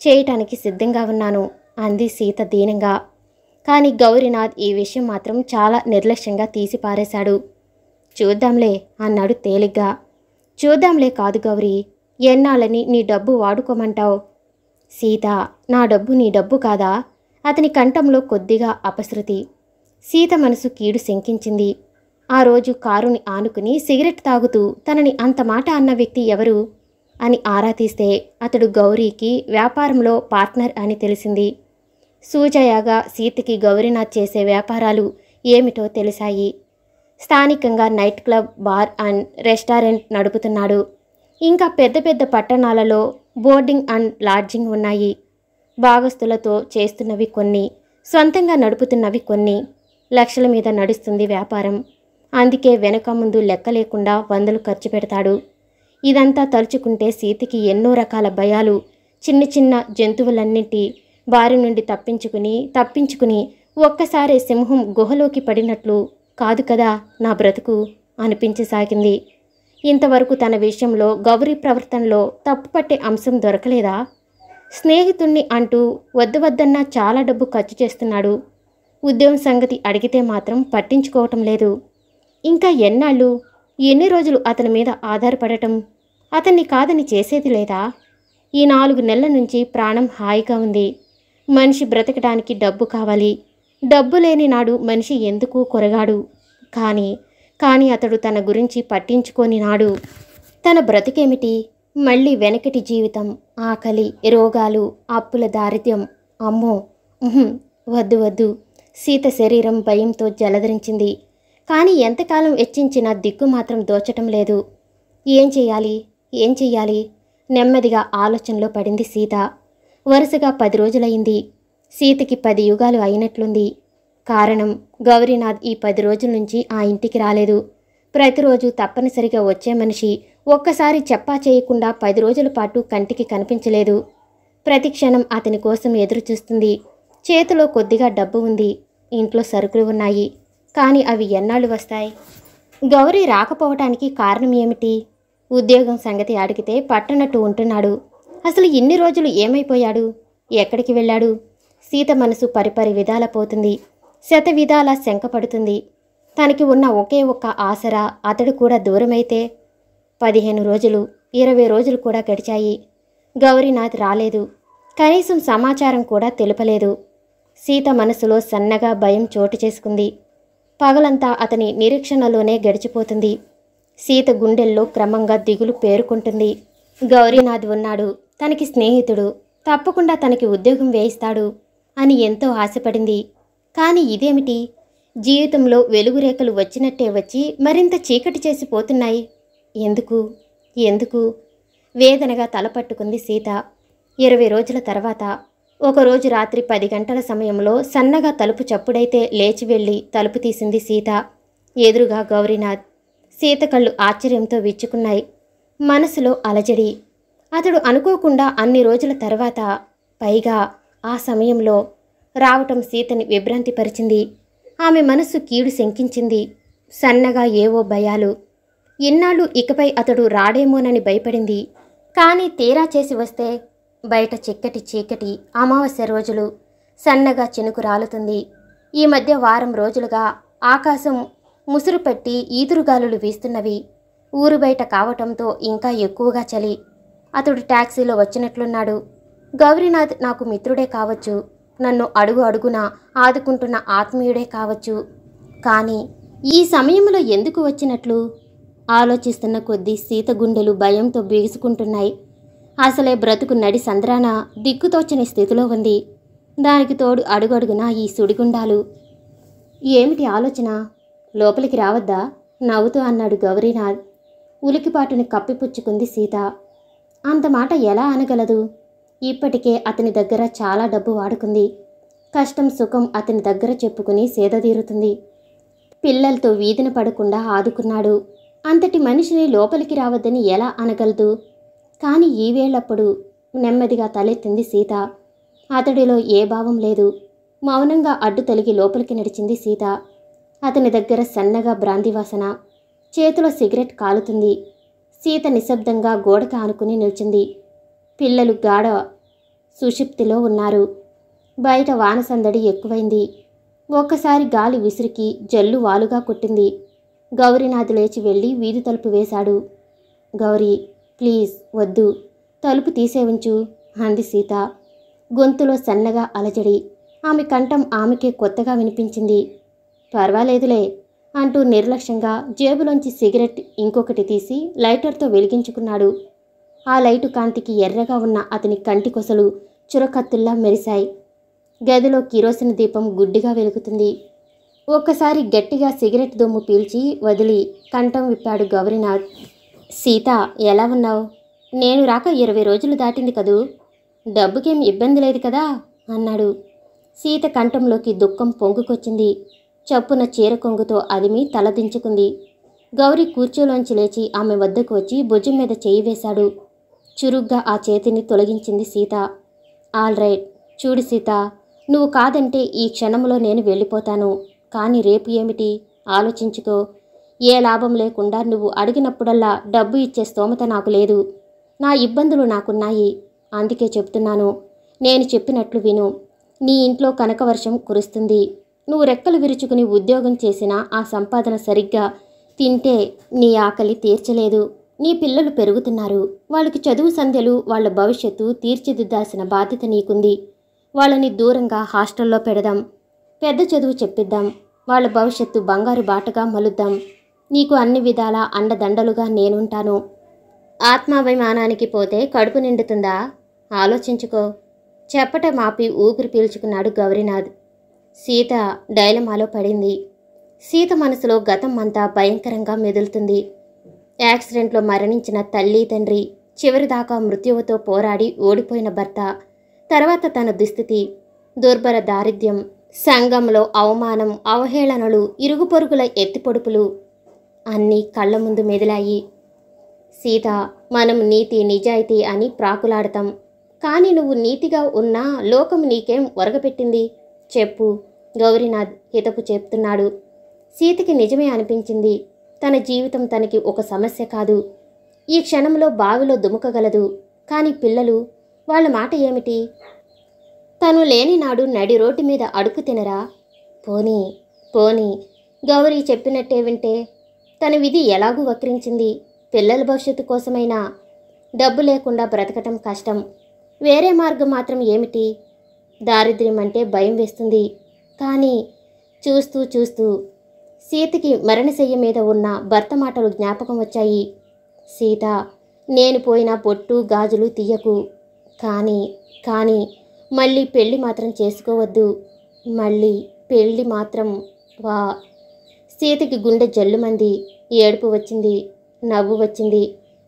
[SPEAKER 1] చేయటానికి సిద్ధంగా ఉన్నాను అంది సీత దీనంగా కానీ గౌరీనాథ్ ఈ విషయం మాత్రం చాలా నిర్లక్ష్యంగా తీసి పారేశాడు చూద్దాంలే అన్నాడు తేలిగ్గా చూద్దాంలే కాదు గౌరీ ఎన్నాళ్ళని నీ డబ్బు వాడుకోమంటావు సీత నా డబ్బు నీ డబ్బు కాదా అతని కంఠంలో కొద్దిగా అపశృతి సీత మనసు కీడు శంకించింది ఆ రోజు కారుని ఆనుకుని సిగరెట్ తాగుతూ తనని అంత మాట అన్న వ్యక్తి ఎవరు అని ఆరా తీస్తే అతడు గౌరీకి వ్యాపారంలో పార్ట్నర్ అని తెలిసింది సూజయాగా సీతకి గౌరీనాథ్ చేసే వ్యాపారాలు ఏమిటో తెలిసాయి స్థానికంగా night club bar and restaurant నడుపుతున్నాడు ఇంకా పెద్ద పెద్ద పట్టణాలలో బోర్డింగ్ అండ్ లాడ్జింగ్ ఉన్నాయి భాగస్తులతో చేస్తున్నవి కొన్ని సొంతంగా నడుపుతున్నవి కొన్ని లక్షల మీద నడుస్తుంది వ్యాపారం అందుకే వెనక ముందు లెక్క లేకుండా వందలు ఖర్చు పెడతాడు ఇదంతా తలుచుకుంటే సీతకి ఎన్నో రకాల భయాలు చిన్న చిన్న జంతువులన్నింటి బారి నుండి తప్పించుకుని తప్పించుకుని ఒక్కసారి సింహం గుహలోకి పడినట్లు కాదు కదా నా బ్రతుకు అనిపించసాగింది ఇంతవరకు తన విషయంలో గౌరీ ప్రవర్తనలో తప్పు పట్టే అంశం దొరకలేదా స్నేహితుణ్ణి అంటూ వద్ద వద్దన్నా చాలా డబ్బు ఖర్చు చేస్తున్నాడు ఉద్యోగం సంగతి అడిగితే మాత్రం పట్టించుకోవటం లేదు ఇంకా ఎన్నాళ్ళు ఎన్ని రోజులు అతని మీద ఆధారపడటం అతన్ని కాదని చేసేది లేదా ఈ నాలుగు నెలల నుంచి ప్రాణం హాయిగా ఉంది మనిషి బ్రతకడానికి డబ్బు కావాలి డబ్బు లేని నాడు మనిషి ఎందుకు కొరగాడు కానీ కానీ అతడు తన గురించి పట్టించుకొని నాడు తన బ్రతికేమిటి మళ్ళీ వెనకటి జీవితం ఆకలి రోగాలు అప్పుల దారిద్ర్యం అమ్మో వద్దు వద్దు సీత శరీరం భయంతో జలధరించింది కానీ ఎంతకాలం వెచ్చించినా దిక్కు మాత్రం దోచటం లేదు ఏం చేయాలి ఏం చెయ్యాలి నెమ్మదిగా ఆలోచనలో పడింది సీత వరుసగా పది రోజులైంది సీతకి పది యుగాలు అయినట్లుంది కారణం గౌరీనాథ్ ఈ పది రోజుల నుంచి ఆ ఇంటికి రాలేదు ప్రతిరోజు తప్పనిసరిగా వచ్చే మనిషి ఒక్కసారి చెప్పా చేయకుండా పది రోజుల పాటు కంటికి కనిపించలేదు ప్రతి క్షణం అతని కోసం ఎదురుచూస్తుంది చేతిలో కొద్దిగా డబ్బు ఉంది ఇంట్లో సరుకులు ఉన్నాయి కానీ అవి ఎన్నాళ్ళు వస్తాయి గౌరీ రాకపోవటానికి కారణం ఏమిటి ఉద్యోగం సంగతి అడిగితే పట్టనట్టు ఉంటున్నాడు అసలు ఇన్ని రోజులు ఏమైపోయాడు ఎక్కడికి వెళ్ళాడు సీత మనసు పరిపరి విధాల పోతుంది శతవిధాల శంకపడుతుంది తనకి ఉన్న ఒకే ఒక్క ఆసరా అతడు కూడా దూరమైతే పదిహేను రోజులు ఇరవై రోజులు కూడా గడిచాయి గౌరీనాథ్ రాలేదు కనీసం సమాచారం కూడా తెలుపలేదు సీత మనసులో సన్నగా భయం చోటు చేసుకుంది పగలంతా అతని నిరీక్షణలోనే గడిచిపోతుంది సీత గుండెల్లో క్రమంగా దిగులు పేరుకుంటుంది గౌరీనాథ్ ఉన్నాడు తనకి స్నేహితుడు తప్పకుండా తనకి ఉద్యోగం వేయిస్తాడు అని ఎంతో ఆశపడింది కానీ ఇదేమిటి జీవితంలో వెలుగురేఖలు వచ్చినట్టే వచ్చి మరింత చీకటి చేసిపోతున్నాయి ఎందుకు ఎందుకు వేదనగా తలపట్టుకుంది సీత ఇరవై రోజుల తర్వాత ఒకరోజు రాత్రి పది గంటల సమయంలో సన్నగా తలుపు చప్పుడైతే లేచి వెళ్ళి తలుపు తీసింది సీత ఎదురుగా గౌరీనాథ్ సీత కళ్ళు ఆశ్చర్యంతో విచ్చుకున్నాయి మనసులో అలజడి అతడు అనుకోకుండా అన్ని రోజుల తర్వాత పైగా ఆ సమయంలో రావటం సీతని విభ్రాంతి పరిచింది ఆమె మనస్సు కీడు శంకించింది సన్నగా ఏవో భయాలు ఇన్నాళ్ళు ఇకపై అతడు రాడేమోనని భయపడింది కానీ తీరా చేసి వస్తే బయట చిక్కటి చీకటి అమావాస్య రోజులు సన్నగా చినుకు రాలుతుంది ఈ మధ్య వారం రోజులుగా ఆకాశం ముసురు పెట్టి ఈదురుగాలులు వీస్తున్నవి ఊరు బయట కావటంతో ఇంకా ఎక్కువగా చలి అతడు ట్యాక్సీలో వచ్చినట్లున్నాడు గౌరీనాథ్ నాకు మిత్రుడే కావచ్చు నన్ను అడుగు అడుగున ఆదుకుంటున్న ఆత్మీయుడే కావచ్చు కానీ ఈ సమయంలో ఎందుకు వచ్చినట్లు ఆలోచిస్తున్న కొద్దీ సీత గుండెలు భయంతో బీగుసుకుంటున్నాయి అసలే బ్రతుకు నడి సంద్రాన దిక్కుతోచని స్థితిలో ఉంది దానికి తోడు అడుగడుగున ఈ సుడిగుండాలు ఏమిటి ఆలోచన లోపలికి రావద్దా నవ్వుతూ అన్నాడు గౌరీనాథ్ ఉలికిపాటుని కప్పిపుచ్చుకుంది సీత అంత మాట ఎలా అనగలదు ఇప్పటికే అతని దగ్గర చాలా డబ్బు వాడుకుంది కష్టం సుఖం అతని దగ్గర చెప్పుకుని సేదతీరుతుంది పిల్లలతో వీధిన పడకుండా ఆదుకున్నాడు అంతటి మనిషిని లోపలికి రావద్దని ఎలా అనగలదు కానీ ఈవేళప్పుడు నెమ్మదిగా తలెత్తింది సీత అతడిలో ఏ భావం లేదు మౌనంగా అడ్డు తొలగి లోపలికి నడిచింది సీత అతని దగ్గర సన్నగా బ్రాంది వాసన చేతిలో సిగరెట్ కాలుతుంది సీత నిశ్శబ్దంగా గోడకు ఆనుకుని నిల్చింది పిల్లలు గాఢ సుషిప్తిలో ఉన్నారు బయట వానసందడి ఎక్కువైంది ఒక్కసారి గాలి విసిరికి జల్లు వాలుగా కొట్టింది గౌరీనాథ్ లేచి వెళ్ళి వీధి తలుపు వేశాడు గౌరీ ప్లీజ్ వద్దు తలుపు తీసే ఉంచు అంది సీత గొంతులో సన్నగా అలజడి ఆమె కంఠం ఆమెకే కొత్తగా వినిపించింది పర్వాలేదులే అంటూ నిర్లక్ష్యంగా జేబులోంచి సిగరెట్ ఇంకొకటి తీసి లైటర్తో వెలిగించుకున్నాడు ఆ లైటు కాంతికి ఎర్రగా ఉన్న అతని కంటికొసలు చురకత్తుల్లా మెరిశాయి గదిలో కిరోసిన దీపం గుడ్డిగా వెలుగుతుంది ఒక్కసారి గట్టిగా సిగరెట్ దొమ్ము పీల్చి వదిలి కంఠం విప్పాడు గౌరీనాథ్ సీత ఎలా ఉన్నావు నేను రాక ఇరవై రోజులు దాటింది కదూ డబ్బుకేం ఇబ్బంది లేదు కదా అన్నాడు సీత కంఠంలోకి దుఃఖం పొంగుకొచ్చింది చప్పున చీర కొంగుతో అదిమి తలదించుకుంది గౌరీ కూర్చోలోంచి లేచి ఆమె వద్దకు వచ్చి భుజం మీద చేయి వేశాడు చురుగ్గా ఆ చేతిని తొలగించింది సీత ఆల్ రైట్ చూడు సీత నువ్వు కాదంటే ఈ క్షణంలో నేను వెళ్ళిపోతాను కానీ రేపు ఏమిటి ఆలోచించుకో ఏ లాభం లేకుండా నువ్వు అడిగినప్పుడల్లా డబ్బు ఇచ్చే స్తోమత నాకు లేదు నా ఇబ్బందులు నాకున్నాయి అందుకే చెప్తున్నాను నేను చెప్పినట్లు విను నీ ఇంట్లో కనకవర్షం కురుస్తుంది నువ్వు రెక్కలు విరుచుకుని ఉద్యోగం చేసినా ఆ సంపాదన సరిగ్గా తింటే నీ ఆకలి తీర్చలేదు నీ పిల్లలు పెరుగుతున్నారు వాళ్ళకి చదువు సంధ్యలు వాళ్ళ భవిష్యత్తు తీర్చిదిద్దాల్సిన బాధ్యత నీకుంది వాళ్ళని దూరంగా హాస్టల్లో పెడదాం పెద్ద చదువు చెప్పిద్దాం వాళ్ళ భవిష్యత్తు బంగారు బాటగా మలుద్దాం నీకు అన్ని విధాల అండదండలుగా నేనుంటాను ఆత్మాభిమానానికి పోతే కడుపు నిండుతుందా ఆలోచించుకో చెప్పట మాపి ఊపిరి పీల్చుకున్నాడు గౌరీనాథ్ సీత డైలమాలో పడింది సీత మనసులో గతం అంతా భయంకరంగా మెదులుతుంది యాక్సిడెంట్లో మరణించిన తల్లి తండ్రి చివరిదాకా మృత్యువుతో పోరాడి ఓడిపోయిన భర్త తర్వాత తన దుస్థితి దుర్భర దారిద్ర్యం సంఘంలో అవమానం అవహేళనలు ఇరుగు పొరుగుల ఎత్తిపొడుపులు అన్నీ కళ్ళ ముందు మెదిలాయి సీత మనం నీతి నిజాయితీ అని ప్రాకులాడతాం కానీ నువ్వు నీతిగా ఉన్నా లోకం నీకేం ఒరగపెట్టింది చెప్పు గౌరీనాథ్ హితపు చెప్తున్నాడు సీతకి నిజమే అనిపించింది తన జీవితం తనకి ఒక సమస్య కాదు ఈ క్షణంలో బావిలో దుముకగలదు కానీ పిల్లలు వాళ్ళ మాట ఏమిటి తను లేని నాడు నడి రోడ్డు మీద అడుగు తినరా పోనీ పోనీ గౌరీ చెప్పినట్టే వింటే తన విధి ఎలాగూ వక్రించింది పిల్లల భవిష్యత్తు కోసమైనా డబ్బు లేకుండా బ్రతకటం కష్టం వేరే మార్గం మాత్రం ఏమిటి దారిద్ర్యం అంటే భయం వేస్తుంది కానీ చూస్తూ చూస్తూ సీతకి మరణశయ్య మీద ఉన్న భర్త మాటలు జ్ఞాపకం వచ్చాయి సీత నేను పోయిన పొట్టు గాజులు తీయకు కానీ కానీ మళ్ళీ పెళ్ళి మాత్రం చేసుకోవద్దు మళ్ళీ పెళ్ళి మాత్రం వా సీతకి గుండె జల్లుమంది ఏడుపు వచ్చింది నవ్వు వచ్చింది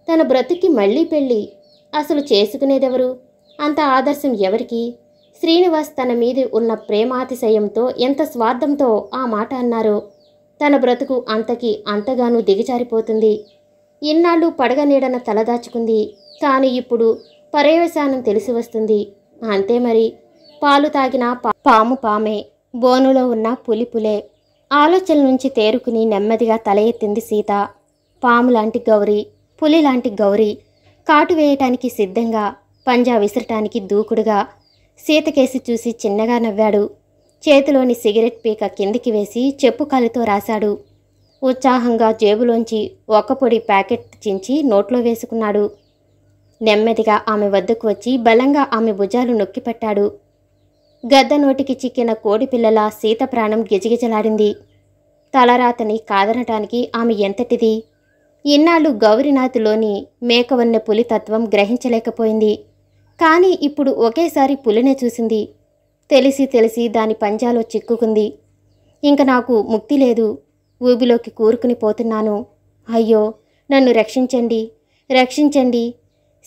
[SPEAKER 1] తన బ్రతుక్కి మళ్ళీ పెళ్ళి అసలు చేసుకునేదెవరు అంత ఆదర్శం ఎవరికి శ్రీనివాస్ తన మీద ఉన్న ప్రేమాతిశయంతో ఎంత స్వార్థంతో ఆ మాట అన్నారో తన బ్రతుకు అంతకి అంతగానూ దిగజారిపోతుంది ఇన్నాళ్ళు పడగ నీడన తలదాచుకుంది కానీ ఇప్పుడు పర్యవసానం తెలిసి వస్తుంది అంతే మరి పాలు తాగిన పాము పామే బోనులో ఉన్న పులి పులే ఆలోచన నుంచి తేరుకుని నెమ్మదిగా తల ఎత్తింది సీత పాము లాంటి గౌరీ పులి లాంటి గౌరీ కాటు వేయటానికి సిద్ధంగా పంజా విసరటానికి దూకుడుగా సీతకేసి చూసి చిన్నగా నవ్వాడు చేతిలోని సిగరెట్ పీక కిందికి వేసి చెప్పు కాలితో రాశాడు ఉత్సాహంగా జేబులోంచి ఒక్క పొడి ప్యాకెట్ చించి నోట్లో వేసుకున్నాడు నెమ్మదిగా ఆమె వద్దకు వచ్చి బలంగా ఆమె భుజాలు నొక్కిపెట్టాడు గద్ద నోటికి చిక్కిన కోడి పిల్లల సీత ప్రాణం గిజగిజలాడింది తలరాతని కాదనటానికి ఆమె ఎంతటిది ఇన్నాళ్ళు గౌరినాథ్లోని మేకవన్న పులి తత్వం గ్రహించలేకపోయింది కానీ ఇప్పుడు ఒకేసారి పులినే చూసింది తెలిసి తెలిసి దాని పంజాలో చిక్కుకుంది ఇంక నాకు ముక్తి లేదు ఊబిలోకి కూరుకుని పోతున్నాను అయ్యో నన్ను రక్షించండి రక్షించండి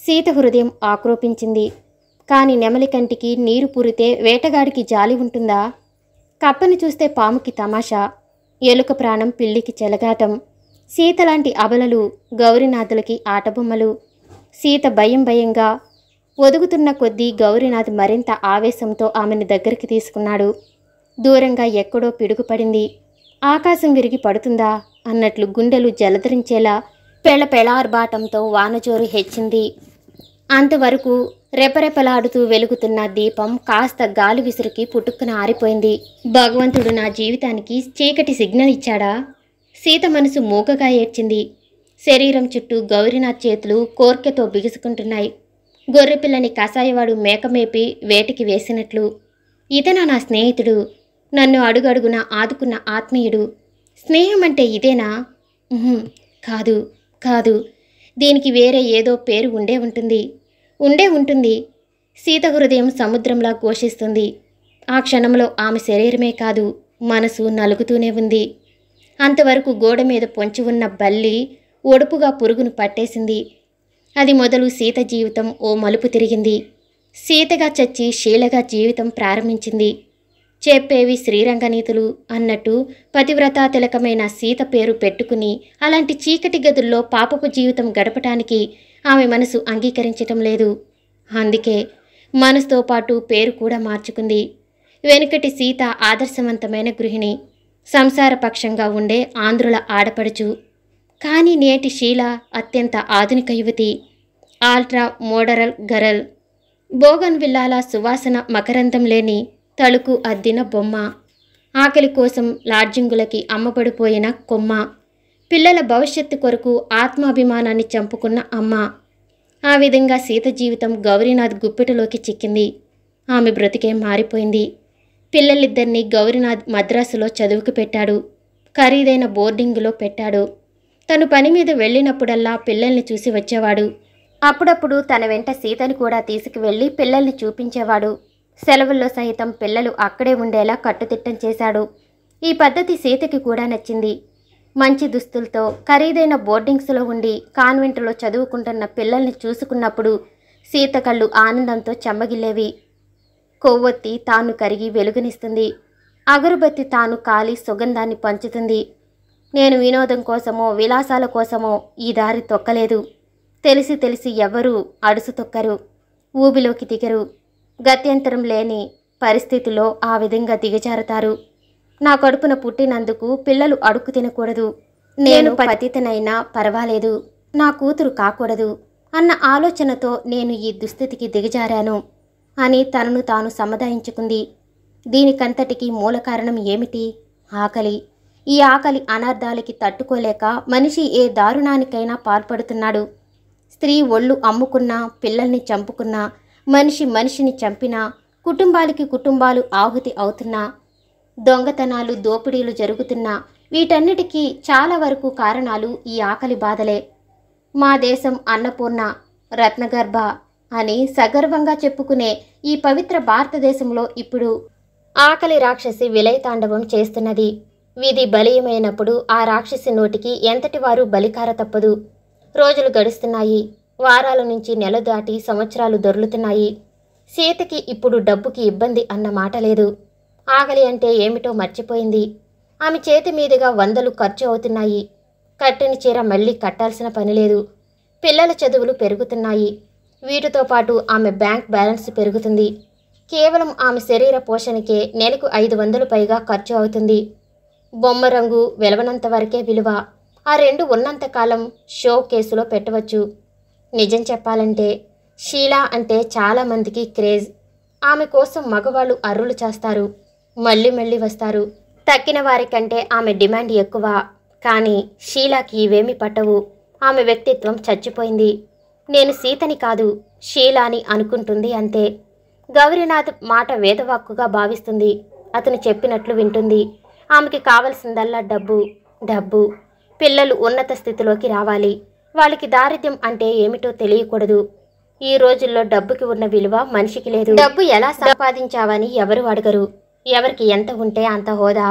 [SPEAKER 1] సీత హృదయం ఆక్రోపించింది కాని నెమలి కంటికి నీరు పూరితే వేటగాడికి జాలి ఉంటుందా కప్పని చూస్తే పాముకి తమాషా ఎలుక ప్రాణం పిల్లికి చెలగాటం సీత లాంటి అబలలు గౌరీనాథులకి ఆటబొమ్మలు సీత భయం భయంగా ఒదుగుతున్న కొద్దీ గౌరీనాథ్ మరింత ఆవేశంతో ఆమెను దగ్గరికి తీసుకున్నాడు దూరంగా ఎక్కడో పిడుగుపడింది ఆకాశం విరిగి పడుతుందా అన్నట్లు గుండెలు జలధరించేలా పెళపెళార్బాటంతో వానజోరు హెచ్చింది అంతవరకు రెపరెపలాడుతూ వెలుగుతున్న దీపం కాస్త గాలి విసురుకి పుట్టుక్కున ఆరిపోయింది భగవంతుడు నా జీవితానికి చీకటి సిగ్నల్ ఇచ్చాడా సీత మనసు మూగగా ఏడ్చింది శరీరం చుట్టూ గౌరీనాథ్ చేతులు కోర్కెతో బిగుసుకుంటున్నాయి గొర్రెపిల్లని కాసాయవాడు మేకమేపి వేటికి వేసినట్లు ఇదేనా నా స్నేహితుడు నన్ను అడుగడుగున ఆదుకున్న ఆత్మీయుడు స్నేహం అంటే ఇదేనా కాదు కాదు దీనికి వేరే ఏదో పేరు ఉండే ఉంటుంది ఉండే ఉంటుంది సీత హృదయం సముద్రంలా ఘోషిస్తుంది ఆ క్షణంలో ఆమె శరీరమే కాదు మనసు నలుగుతూనే ఉంది అంతవరకు గోడ మీద పొంచి ఉన్న బల్లి ఒడుపుగా పురుగును పట్టేసింది అది మొదలు సీత జీవితం ఓ మలుపు తిరిగింది సీతగా చచ్చి శీలగా జీవితం ప్రారంభించింది చెప్పేవి శ్రీరంగనీతులు అన్నట్టు పతివ్రతా తిలకమైన సీత పేరు పెట్టుకుని అలాంటి చీకటి గదుల్లో పాపపు జీవితం గడపటానికి ఆమె మనసు అంగీకరించటం లేదు అందుకే మనసుతో పాటు పేరు కూడా మార్చుకుంది వెనుకటి సీత ఆదర్శవంతమైన గృహిణి సంసారపక్షంగా ఉండే ఆంధ్రుల ఆడపడుచు కానీ నేటి శీల అత్యంత ఆధునిక యువతి ఆల్ట్రా మోడరల్ గరల్ బోగన్ విల్లాల సువాసన మకరంతం లేని తలుకు అద్దిన బొమ్మ ఆకలి కోసం లాడ్జింగులకి అమ్మబడిపోయిన కొమ్మ పిల్లల భవిష్యత్తు కొరకు ఆత్మాభిమానాన్ని చంపుకున్న అమ్మ ఆ విధంగా సీత జీవితం గౌరీనాథ్ గుప్పెటలోకి చిక్కింది ఆమె బ్రతికే మారిపోయింది పిల్లలిద్దరినీ గౌరీనాథ్ మద్రాసులో చదువుకు పెట్టాడు ఖరీదైన బోర్డింగులో పెట్టాడు తను పని మీద వెళ్ళినప్పుడల్లా పిల్లల్ని చూసి వచ్చేవాడు అప్పుడప్పుడు తన వెంట సీతని కూడా తీసుకువెళ్ళి పిల్లల్ని చూపించేవాడు సెలవుల్లో సహితం పిల్లలు అక్కడే ఉండేలా కట్టుదిట్టం చేశాడు ఈ పద్ధతి సీతకి కూడా నచ్చింది మంచి దుస్తులతో ఖరీదైన బోర్డింగ్స్లో ఉండి కాన్వెంట్లో చదువుకుంటున్న పిల్లల్ని చూసుకున్నప్పుడు సీత కళ్ళు ఆనందంతో చెమ్మగిల్లేవి కొవ్వొత్తి తాను కరిగి వెలుగునిస్తుంది అగరుబత్తి తాను కాలి సుగంధాన్ని పంచుతుంది నేను వినోదం కోసమో విలాసాల కోసమో ఈ దారి తొక్కలేదు తెలిసి తెలిసి ఎవరూ అడుసు తొక్కరు ఊబిలోకి దిగరు గత్యంతరం లేని పరిస్థితిలో ఆ విధంగా దిగజారుతారు నా కడుపున పుట్టినందుకు పిల్లలు అడుక్కు తినకూడదు నేను పతితనైనా పర్వాలేదు నా కూతురు కాకూడదు అన్న ఆలోచనతో నేను ఈ దుస్థితికి దిగజారాను అని తనను తాను సమదాయించుకుంది దీనికంతటికి మూల కారణం ఏమిటి ఆకలి ఈ ఆకలి అనార్థాలకి తట్టుకోలేక మనిషి ఏ దారుణానికైనా పాల్పడుతున్నాడు స్త్రీ ఒళ్ళు అమ్ముకున్నా పిల్లల్ని చంపుకున్నా మనిషి మనిషిని చంపినా కుటుంబాలకి కుటుంబాలు ఆహుతి అవుతున్నా దొంగతనాలు దోపిడీలు జరుగుతున్నా వీటన్నిటికీ చాలా వరకు కారణాలు ఈ ఆకలి బాధలే మా దేశం అన్నపూర్ణ రత్నగర్భ అని సగర్వంగా చెప్పుకునే ఈ పవిత్ర భారతదేశంలో ఇప్పుడు ఆకలి రాక్షసి విలయతాండవం చేస్తున్నది విధి బలీయమైనప్పుడు ఆ రాక్షసి నోటికి ఎంతటి వారు బలికార తప్పదు రోజులు గడుస్తున్నాయి వారాల నుంచి నెల దాటి సంవత్సరాలు దొర్లుతున్నాయి సీతకి ఇప్పుడు డబ్బుకి ఇబ్బంది అన్న మాట లేదు ఆగలి అంటే ఏమిటో మర్చిపోయింది ఆమె చేతి మీదుగా వందలు ఖర్చు అవుతున్నాయి కట్టిన చీర మళ్ళీ కట్టాల్సిన పని లేదు పిల్లల చదువులు పెరుగుతున్నాయి వీటితో పాటు ఆమె బ్యాంక్ బ్యాలెన్స్ పెరుగుతుంది కేవలం ఆమె శరీర పోషణకే నెలకు ఐదు వందలు పైగా ఖర్చు అవుతుంది బొమ్మ రంగు వెలవనంత వరకే విలువ ఆ రెండు ఉన్నంతకాలం షో కేసులో పెట్టవచ్చు నిజం చెప్పాలంటే షీలా అంటే చాలామందికి క్రేజ్ ఆమె కోసం మగవాళ్ళు అర్రులు చేస్తారు మళ్ళీ మళ్ళీ వస్తారు తక్కిన వారికంటే ఆమె డిమాండ్ ఎక్కువ కానీ షీలాకి ఇవేమీ పట్టవు ఆమె వ్యక్తిత్వం చచ్చిపోయింది నేను సీతని కాదు షీలాని అనుకుంటుంది అంతే గౌరీనాథ్ మాట వేదవాక్కుగా భావిస్తుంది అతను చెప్పినట్లు వింటుంది ఆమెకి కావలసిందల్లా డబ్బు డబ్బు పిల్లలు ఉన్నత స్థితిలోకి రావాలి వాళ్ళకి దారిద్ర్యం అంటే ఏమిటో తెలియకూడదు ఈ రోజుల్లో డబ్బుకి ఉన్న విలువ మనిషికి లేదు డబ్బు ఎలా సంపాదించావని ఎవరు అడగరు ఎవరికి ఎంత ఉంటే అంత హోదా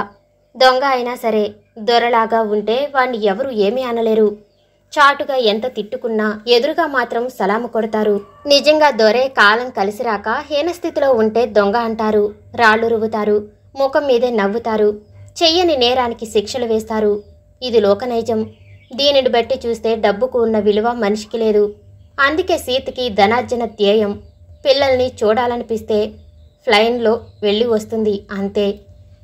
[SPEAKER 1] దొంగ అయినా సరే దొరలాగా ఉంటే వాణ్ణి ఎవరు ఏమీ అనలేరు చాటుగా ఎంత తిట్టుకున్నా ఎదురుగా మాత్రం సలాము కొడతారు నిజంగా దొరే కాలం కలిసిరాక హీనస్థితిలో ఉంటే దొంగ అంటారు రాళ్ళు రువ్వుతారు ముఖం మీదే నవ్వుతారు చెయ్యని నేరానికి శిక్షలు వేస్తారు ఇది లోకనైజం దీనిని బట్టి చూస్తే డబ్బుకు ఉన్న విలువ మనిషికి లేదు అందుకే సీతకి ధనార్జన ధ్యేయం పిల్లల్ని చూడాలనిపిస్తే ఫ్లైన్లో వెళ్ళి వస్తుంది అంతే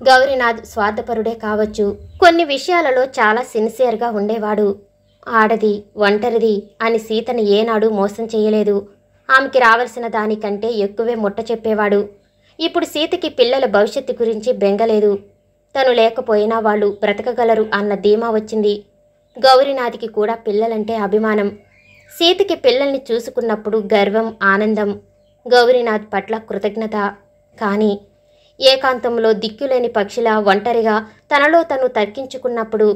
[SPEAKER 1] గౌరీనాథ్ స్వార్థపరుడే కావచ్చు కొన్ని విషయాలలో చాలా సిన్సియర్గా ఉండేవాడు ఆడది ఒంటరిది అని సీతను ఏనాడు మోసం చేయలేదు ఆమెకి రావాల్సిన దానికంటే ఎక్కువే ముట్ట చెప్పేవాడు ఇప్పుడు సీతకి పిల్లల భవిష్యత్తు గురించి బెంగలేదు తను లేకపోయినా వాళ్ళు బ్రతకగలరు అన్న ధీమా వచ్చింది గౌరీనాథికి కూడా పిల్లలంటే అభిమానం సీతకి పిల్లల్ని చూసుకున్నప్పుడు గర్వం ఆనందం గౌరీనాథ్ పట్ల కృతజ్ఞత కానీ ఏకాంతంలో దిక్కులేని పక్షిలా ఒంటరిగా తనలో తను తర్కించుకున్నప్పుడు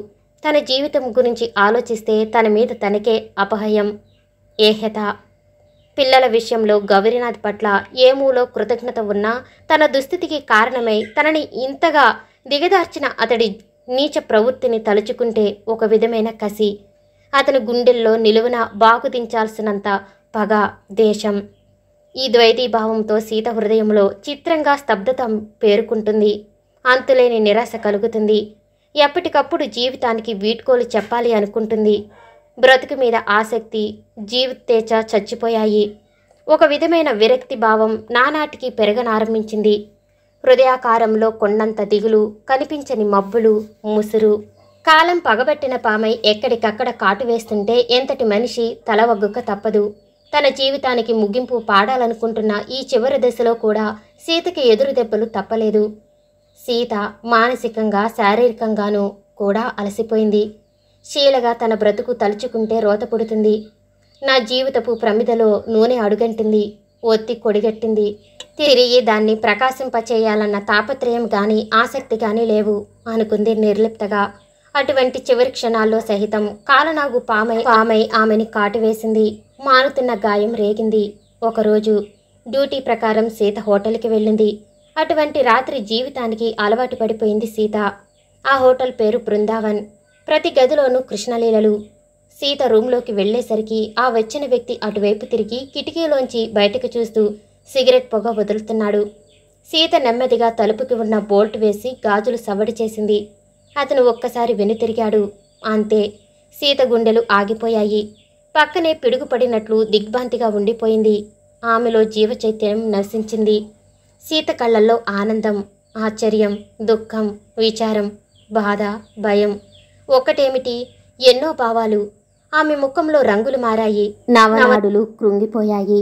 [SPEAKER 1] తన జీవితం గురించి ఆలోచిస్తే తన మీద తనకే అపహయం ఏహ్యత పిల్లల విషయంలో గౌరీనాథ్ పట్ల ఏమూలో కృతజ్ఞత ఉన్నా తన దుస్థితికి కారణమై తనని ఇంతగా దిగదార్చిన అతడి నీచ ప్రవృత్తిని తలుచుకుంటే ఒక విధమైన కసి అతని గుండెల్లో నిలువున బాగుదించాల్సినంత పగ దేశం ఈ భావంతో సీత హృదయంలో చిత్రంగా స్తబ్దత పేరుకుంటుంది అంతులేని నిరాశ కలుగుతుంది ఎప్పటికప్పుడు జీవితానికి వీడ్కోలు చెప్పాలి అనుకుంటుంది బ్రతుకు మీద ఆసక్తి జీవితేచ చచ్చిపోయాయి ఒక విధమైన విరక్తి భావం నానాటికి పెరగనారంభించింది హృదయాకారంలో కొండంత దిగులు కనిపించని మబ్బులు ముసురు కాలం పగబట్టిన పామై ఎక్కడికక్కడ కాటు వేస్తుంటే ఎంతటి మనిషి తల వగ్గుక తప్పదు తన జీవితానికి ముగింపు పాడాలనుకుంటున్న ఈ చివరి దశలో కూడా సీతకి ఎదురు దెబ్బలు తప్పలేదు సీత మానసికంగా శారీరకంగానూ కూడా అలసిపోయింది శీలగా తన బ్రతుకు తలుచుకుంటే రోత పుడుతుంది నా జీవితపు ప్రమిదలో నూనె అడుగంటింది ఒత్తి కొడిగట్టింది తిరిగి దాన్ని ప్రకాశింపచేయాలన్న తాపత్రయం కానీ ఆసక్తి కానీ లేవు అనుకుంది నిర్లిప్తగా అటువంటి చివరి క్షణాల్లో సహితం కాలనాగు పామై పామై ఆమెని కాటువేసింది మారుతున్న గాయం రేగింది ఒకరోజు డ్యూటీ ప్రకారం సీత హోటల్కి వెళ్ళింది అటువంటి రాత్రి జీవితానికి అలవాటు పడిపోయింది సీత ఆ హోటల్ పేరు బృందావన్ ప్రతి గదిలోనూ కృష్ణలీలలు సీత రూంలోకి వెళ్లేసరికి ఆ వచ్చిన వ్యక్తి అటువైపు తిరిగి కిటికీలోంచి బయటకు చూస్తూ సిగరెట్ పొగ వదులుతున్నాడు సీత నెమ్మదిగా తలుపుకి ఉన్న బోల్ట్ వేసి గాజులు సవడి చేసింది అతను ఒక్కసారి వెనుతిరిగాడు అంతే సీత గుండెలు ఆగిపోయాయి పక్కనే పిడుగుపడినట్లు దిగ్భాంతిగా ఉండిపోయింది ఆమెలో జీవచైతన్యం నశించింది సీత కళ్ళల్లో ఆనందం ఆశ్చర్యం దుఃఖం విచారం బాధ భయం ఒకటేమిటి ఎన్నో భావాలు ఆమె ముఖంలో రంగులు మారాయి నవనాడులు కృంగిపోయాయి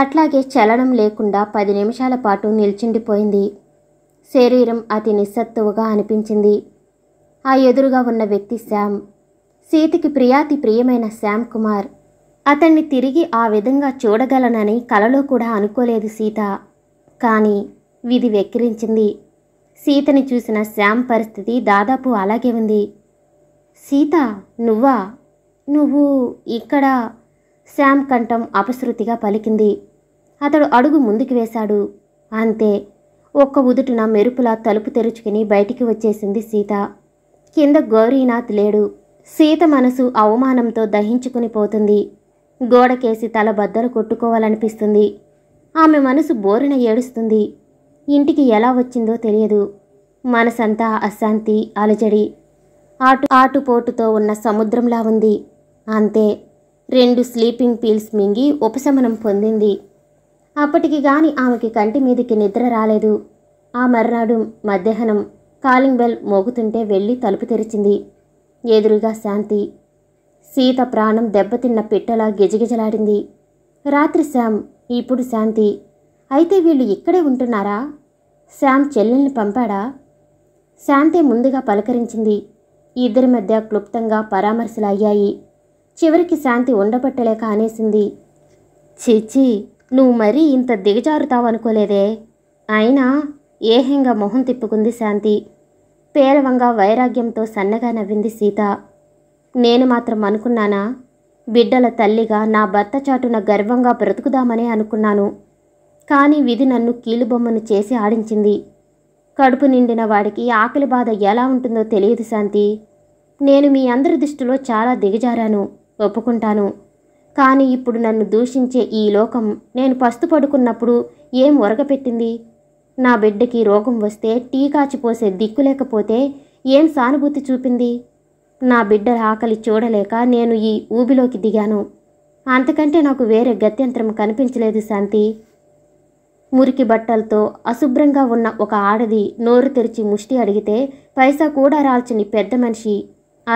[SPEAKER 1] అట్లాగే చలనం లేకుండా పది నిమిషాల పాటు నిల్చుండిపోయింది శరీరం అతి నిస్సత్తువుగా అనిపించింది ఆ ఎదురుగా ఉన్న వ్యక్తి శ్యామ్ సీతకి ప్రియాతి ప్రియమైన శ్యామ్ కుమార్ అతన్ని తిరిగి ఆ విధంగా చూడగలనని కలలో కూడా అనుకోలేదు సీత కానీ విధి వెక్కిరించింది సీతని చూసిన శ్యామ్ పరిస్థితి దాదాపు అలాగే ఉంది సీత నువ్వా నువ్వు ఇక్కడ శామ్ కంఠం అపశృతిగా పలికింది అతడు అడుగు ముందుకు వేశాడు అంతే ఒక్క ఉదుటున మెరుపులా తలుపు తెరుచుకుని బయటికి వచ్చేసింది సీత కింద గౌరీనాథ్ లేడు సీత మనసు అవమానంతో దహించుకుని పోతుంది గోడకేసి తల బద్దలు కొట్టుకోవాలనిపిస్తుంది ఆమె మనసు బోరిన ఏడుస్తుంది ఇంటికి ఎలా వచ్చిందో తెలియదు మనసంతా అశాంతి అలజడి ఆటు ఆటుపోటుతో ఉన్న సముద్రంలా ఉంది అంతే రెండు స్లీపింగ్ పీల్స్ మింగి ఉపశమనం పొందింది అప్పటికి గాని ఆమెకి కంటి మీదకి నిద్ర రాలేదు ఆ మర్నాడు మధ్యాహ్నం కాలింగ్ బెల్ మోగుతుంటే వెళ్ళి తలుపు తెరిచింది ఎదురుగా శాంతి సీత ప్రాణం దెబ్బతిన్న పిట్టలా గిజగిజలాడింది రాత్రి శామ్ ఇప్పుడు శాంతి అయితే వీళ్ళు ఇక్కడే ఉంటున్నారా శామ్ చెల్లెల్ని పంపాడా శాంతి ముందుగా పలకరించింది ఇద్దరి మధ్య క్లుప్తంగా పరామర్శలయ్యాయి చివరికి శాంతి ఉండబట్టలేక అనేసింది చీచి నువ్వు మరీ ఇంత దిగజారుతావనుకోలేదే అయినా ఏహంగా మొహం తిప్పుకుంది శాంతి పేలవంగా వైరాగ్యంతో సన్నగా నవ్వింది సీత నేను మాత్రం అనుకున్నానా బిడ్డల తల్లిగా నా భర్త చాటున గర్వంగా బ్రతుకుదామనే అనుకున్నాను కానీ విధి నన్ను కీలుబొమ్మను చేసి ఆడించింది కడుపు నిండిన వాడికి ఆకలి బాధ ఎలా ఉంటుందో తెలియదు శాంతి నేను మీ అందరి దృష్టిలో చాలా దిగజారాను ఒప్పుకుంటాను కానీ ఇప్పుడు నన్ను దూషించే ఈ లోకం నేను పస్తు పడుకున్నప్పుడు ఏం ఒరగపెట్టింది నా బిడ్డకి రోగం వస్తే టీ కాచిపోసే దిక్కు లేకపోతే ఏం సానుభూతి చూపింది నా బిడ్డ ఆకలి చూడలేక నేను ఈ ఊబిలోకి దిగాను అంతకంటే నాకు వేరే గత్యంతరం కనిపించలేదు శాంతి మురికి బట్టలతో అశుభ్రంగా ఉన్న ఒక ఆడది నోరు తెరిచి ముష్టి అడిగితే పైసా కూడా రాల్చని పెద్ద మనిషి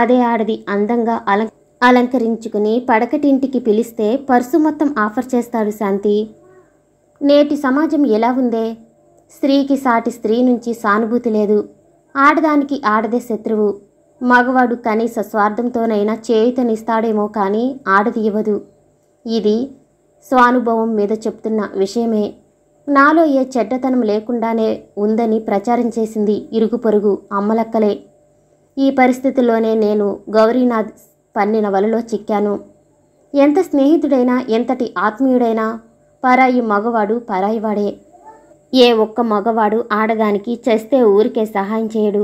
[SPEAKER 1] అదే ఆడది అందంగా అలం అలంకరించుకుని పడకటింటికి పిలిస్తే పర్సు మొత్తం ఆఫర్ చేస్తాడు శాంతి నేటి సమాజం ఎలా ఉందే స్త్రీకి సాటి స్త్రీ నుంచి సానుభూతి లేదు ఆడదానికి ఆడదే శత్రువు మగవాడు కనీస స్వార్థంతోనైనా చేయుతనిస్తాడేమో కానీ ఆడది ఇవ్వదు ఇది స్వానుభవం మీద చెప్తున్న విషయమే నాలో ఏ చెడ్డతనం లేకుండానే ఉందని ప్రచారం చేసింది ఇరుగు పొరుగు అమ్మలక్కలే ఈ పరిస్థితిలోనే నేను గౌరీనాథ్ పన్నిన వలలో చిక్కాను ఎంత స్నేహితుడైనా ఎంతటి ఆత్మీయుడైనా పరాయి మగవాడు పరాయివాడే ఏ ఒక్క మగవాడు ఆడదానికి చేస్తే ఊరికే సహాయం చేయడు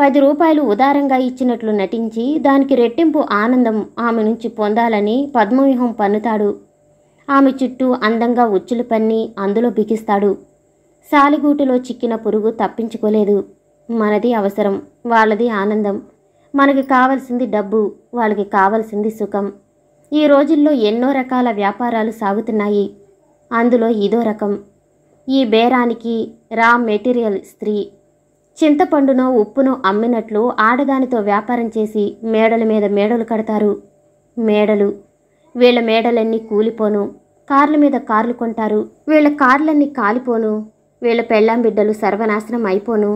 [SPEAKER 1] పది రూపాయలు ఉదారంగా ఇచ్చినట్లు నటించి దానికి రెట్టింపు ఆనందం ఆమె నుంచి పొందాలని పద్మవ్యూహం పన్నుతాడు ఆమె చుట్టూ అందంగా ఉచ్చులు పన్ని అందులో బిగిస్తాడు సాలిగూటులో చిక్కిన పురుగు తప్పించుకోలేదు మనది అవసరం వాళ్ళది ఆనందం మనకి కావలసింది డబ్బు వాళ్ళకి కావలసింది సుఖం ఈ రోజుల్లో ఎన్నో రకాల వ్యాపారాలు సాగుతున్నాయి అందులో ఇదో రకం ఈ బేరానికి రా మెటీరియల్ స్త్రీ చింతపండునో ఉప్పునో అమ్మినట్లు ఆడదానితో వ్యాపారం చేసి మేడల మీద మేడలు కడతారు మేడలు వీళ్ళ మేడలన్నీ కూలిపోను కార్ల మీద కార్లు కొంటారు వీళ్ళ కార్లన్నీ కాలిపోను వీళ్ళ పెళ్ళాం బిడ్డలు సర్వనాశనం అయిపోను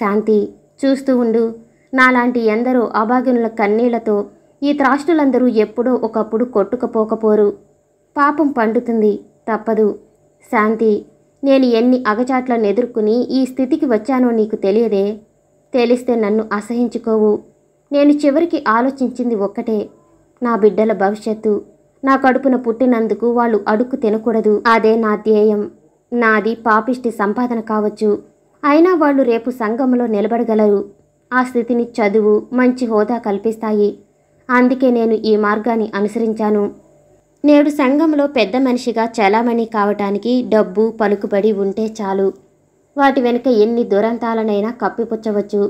[SPEAKER 1] శాంతి చూస్తూ ఉండు నాలాంటి ఎందరో అభాగ్యుల కన్నీళ్లతో ఈ త్రాష్టులందరూ ఎప్పుడో ఒకప్పుడు కొట్టుకుపోకపోరు పాపం పండుతుంది తప్పదు శాంతి నేను ఎన్ని అగచాట్లను ఎదుర్కొని ఈ స్థితికి వచ్చానో నీకు తెలియదే తెలిస్తే నన్ను అసహించుకోవు నేను చివరికి ఆలోచించింది ఒక్కటే నా బిడ్డల భవిష్యత్తు నా కడుపున పుట్టినందుకు వాళ్ళు అడుక్కు తినకూడదు అదే నా ధ్యేయం నాది పాపిష్టి సంపాదన కావచ్చు అయినా వాళ్ళు రేపు సంఘంలో నిలబడగలరు ఆ స్థితిని చదువు మంచి హోదా కల్పిస్తాయి అందుకే నేను ఈ మార్గాన్ని అనుసరించాను నేడు సంఘంలో పెద్ద మనిషిగా చలామణి కావటానికి డబ్బు పలుకుబడి ఉంటే చాలు వాటి వెనుక ఎన్ని దురంతాలనైనా కప్పిపుచ్చవచ్చు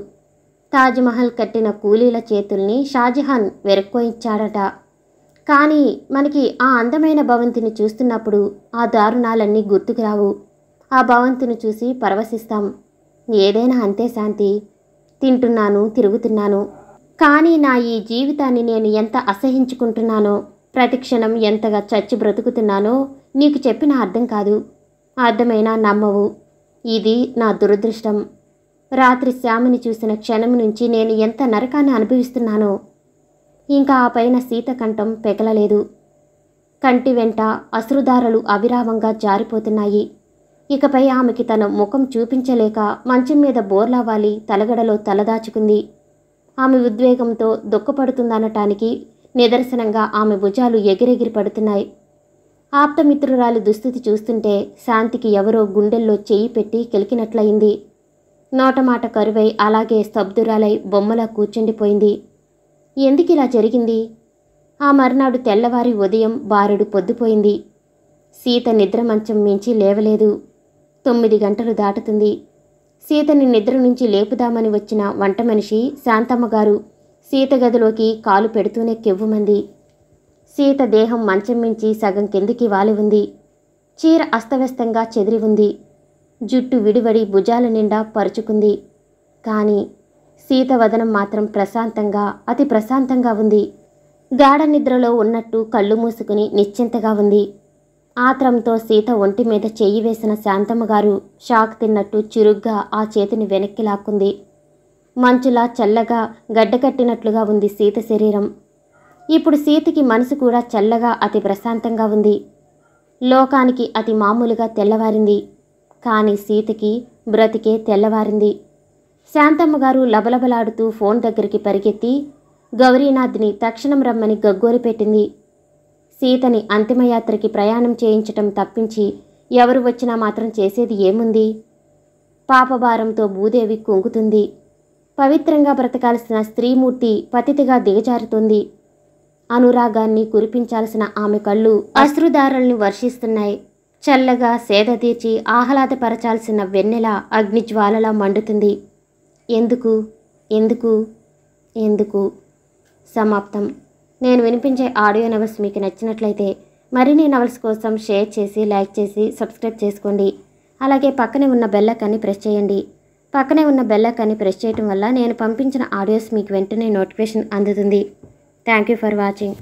[SPEAKER 1] తాజ్మహల్ కట్టిన కూలీల చేతుల్ని షాజహాన్ వెరక్కోయించాడట కానీ మనకి ఆ అందమైన భవంతిని చూస్తున్నప్పుడు ఆ దారుణాలన్నీ గుర్తుకురావు ఆ భవంతిని చూసి పరవశిస్తాం ఏదైనా అంతే శాంతి తింటున్నాను తిరుగుతున్నాను కానీ నా ఈ జీవితాన్ని నేను ఎంత అసహించుకుంటున్నానో ప్రతిక్షణం ఎంతగా చచ్చి బ్రతుకుతున్నానో నీకు చెప్పిన అర్థం కాదు అర్థమైనా నమ్మవు ఇది నా దురదృష్టం రాత్రి శ్యామిని చూసిన క్షణం నుంచి నేను ఎంత నరకాన్ని అనుభవిస్తున్నానో ఇంకా ఆ పైన సీతకంఠం పెగలలేదు కంటి వెంట అశ్రుధారలు అవిరామంగా జారిపోతున్నాయి ఇకపై ఆమెకి తన ముఖం చూపించలేక మంచం మీద బోర్లావాలి తలగడలో తలదాచుకుంది ఆమె ఉద్వేగంతో దుఃఖపడుతుందనటానికి నిదర్శనంగా ఆమె భుజాలు ఎగిరెగిరి పడుతున్నాయి ఆప్తమిత్రురాలి దుస్థితి చూస్తుంటే శాంతికి ఎవరో గుండెల్లో చెయ్యి పెట్టి కెలికినట్లయింది నోటమాట కరువై అలాగే స్తబ్దురాలై బొమ్మలా కూర్చుండిపోయింది ఎందుకిలా జరిగింది ఆ మర్నాడు తెల్లవారి ఉదయం బారుడు పొద్దుపోయింది సీత నిద్ర మంచం మించి లేవలేదు తొమ్మిది గంటలు దాటుతుంది సీతని నిద్ర నుంచి లేపుదామని వచ్చిన వంట మనిషి శాంతమ్మగారు సీత గదిలోకి కాలు పెడుతూనే కెవ్వుమంది సీత దేహం మంచం మించి సగం కిందికి వాలి ఉంది చీర అస్తవ్యస్తంగా చెదిరి ఉంది జుట్టు విడివడి భుజాల నిండా పరుచుకుంది కానీ సీత వదనం మాత్రం ప్రశాంతంగా అతి ప్రశాంతంగా ఉంది గాఢ నిద్రలో ఉన్నట్టు కళ్ళు మూసుకుని నిశ్చింతగా ఉంది ఆత్రంతో సీత ఒంటి మీద చెయ్యి వేసిన శాంతమ్మగారు షాక్ తిన్నట్టు చిరుగ్గా ఆ చేతిని వెనక్కి లాక్కుంది మంచులా చల్లగా గడ్డకట్టినట్లుగా ఉంది సీత శరీరం ఇప్పుడు సీతకి మనసు కూడా చల్లగా అతి ప్రశాంతంగా ఉంది లోకానికి అతి మామూలుగా తెల్లవారింది కానీ సీతకి బ్రతికే తెల్లవారింది శాంతమ్మగారు లబలబలాడుతూ ఫోన్ దగ్గరికి పరిగెత్తి గౌరీనాథ్ని తక్షణం రమ్మని గగ్గోలు పెట్టింది సీతని అంతిమయాత్రకి ప్రయాణం చేయించటం తప్పించి ఎవరు వచ్చినా మాత్రం చేసేది ఏముంది పాపభారంతో భూదేవి కుంగుతుంది పవిత్రంగా బ్రతకాల్సిన స్త్రీమూర్తి పతితిగా దిగజారుతుంది అనురాగాన్ని కురిపించాల్సిన ఆమె కళ్ళు అశ్రుధారల్ని వర్షిస్తున్నాయి చల్లగా సేద తీర్చి ఆహ్లాదపరచాల్సిన వెన్నెల అగ్నిజ్వాలలా మండుతుంది ఎందుకు ఎందుకు ఎందుకు సమాప్తం నేను వినిపించే ఆడియో నవల్స్ మీకు నచ్చినట్లయితే మరిన్ని నవల్స్ కోసం షేర్ చేసి లైక్ చేసి సబ్స్క్రైబ్ చేసుకోండి అలాగే పక్కనే ఉన్న బెల్లకాన్ని ప్రెస్ చేయండి పక్కనే ఉన్న బెల్లకాన్ని ప్రెస్ చేయటం వల్ల నేను పంపించిన ఆడియోస్ మీకు వెంటనే నోటిఫికేషన్ అందుతుంది థ్యాంక్ యూ ఫర్ వాచింగ్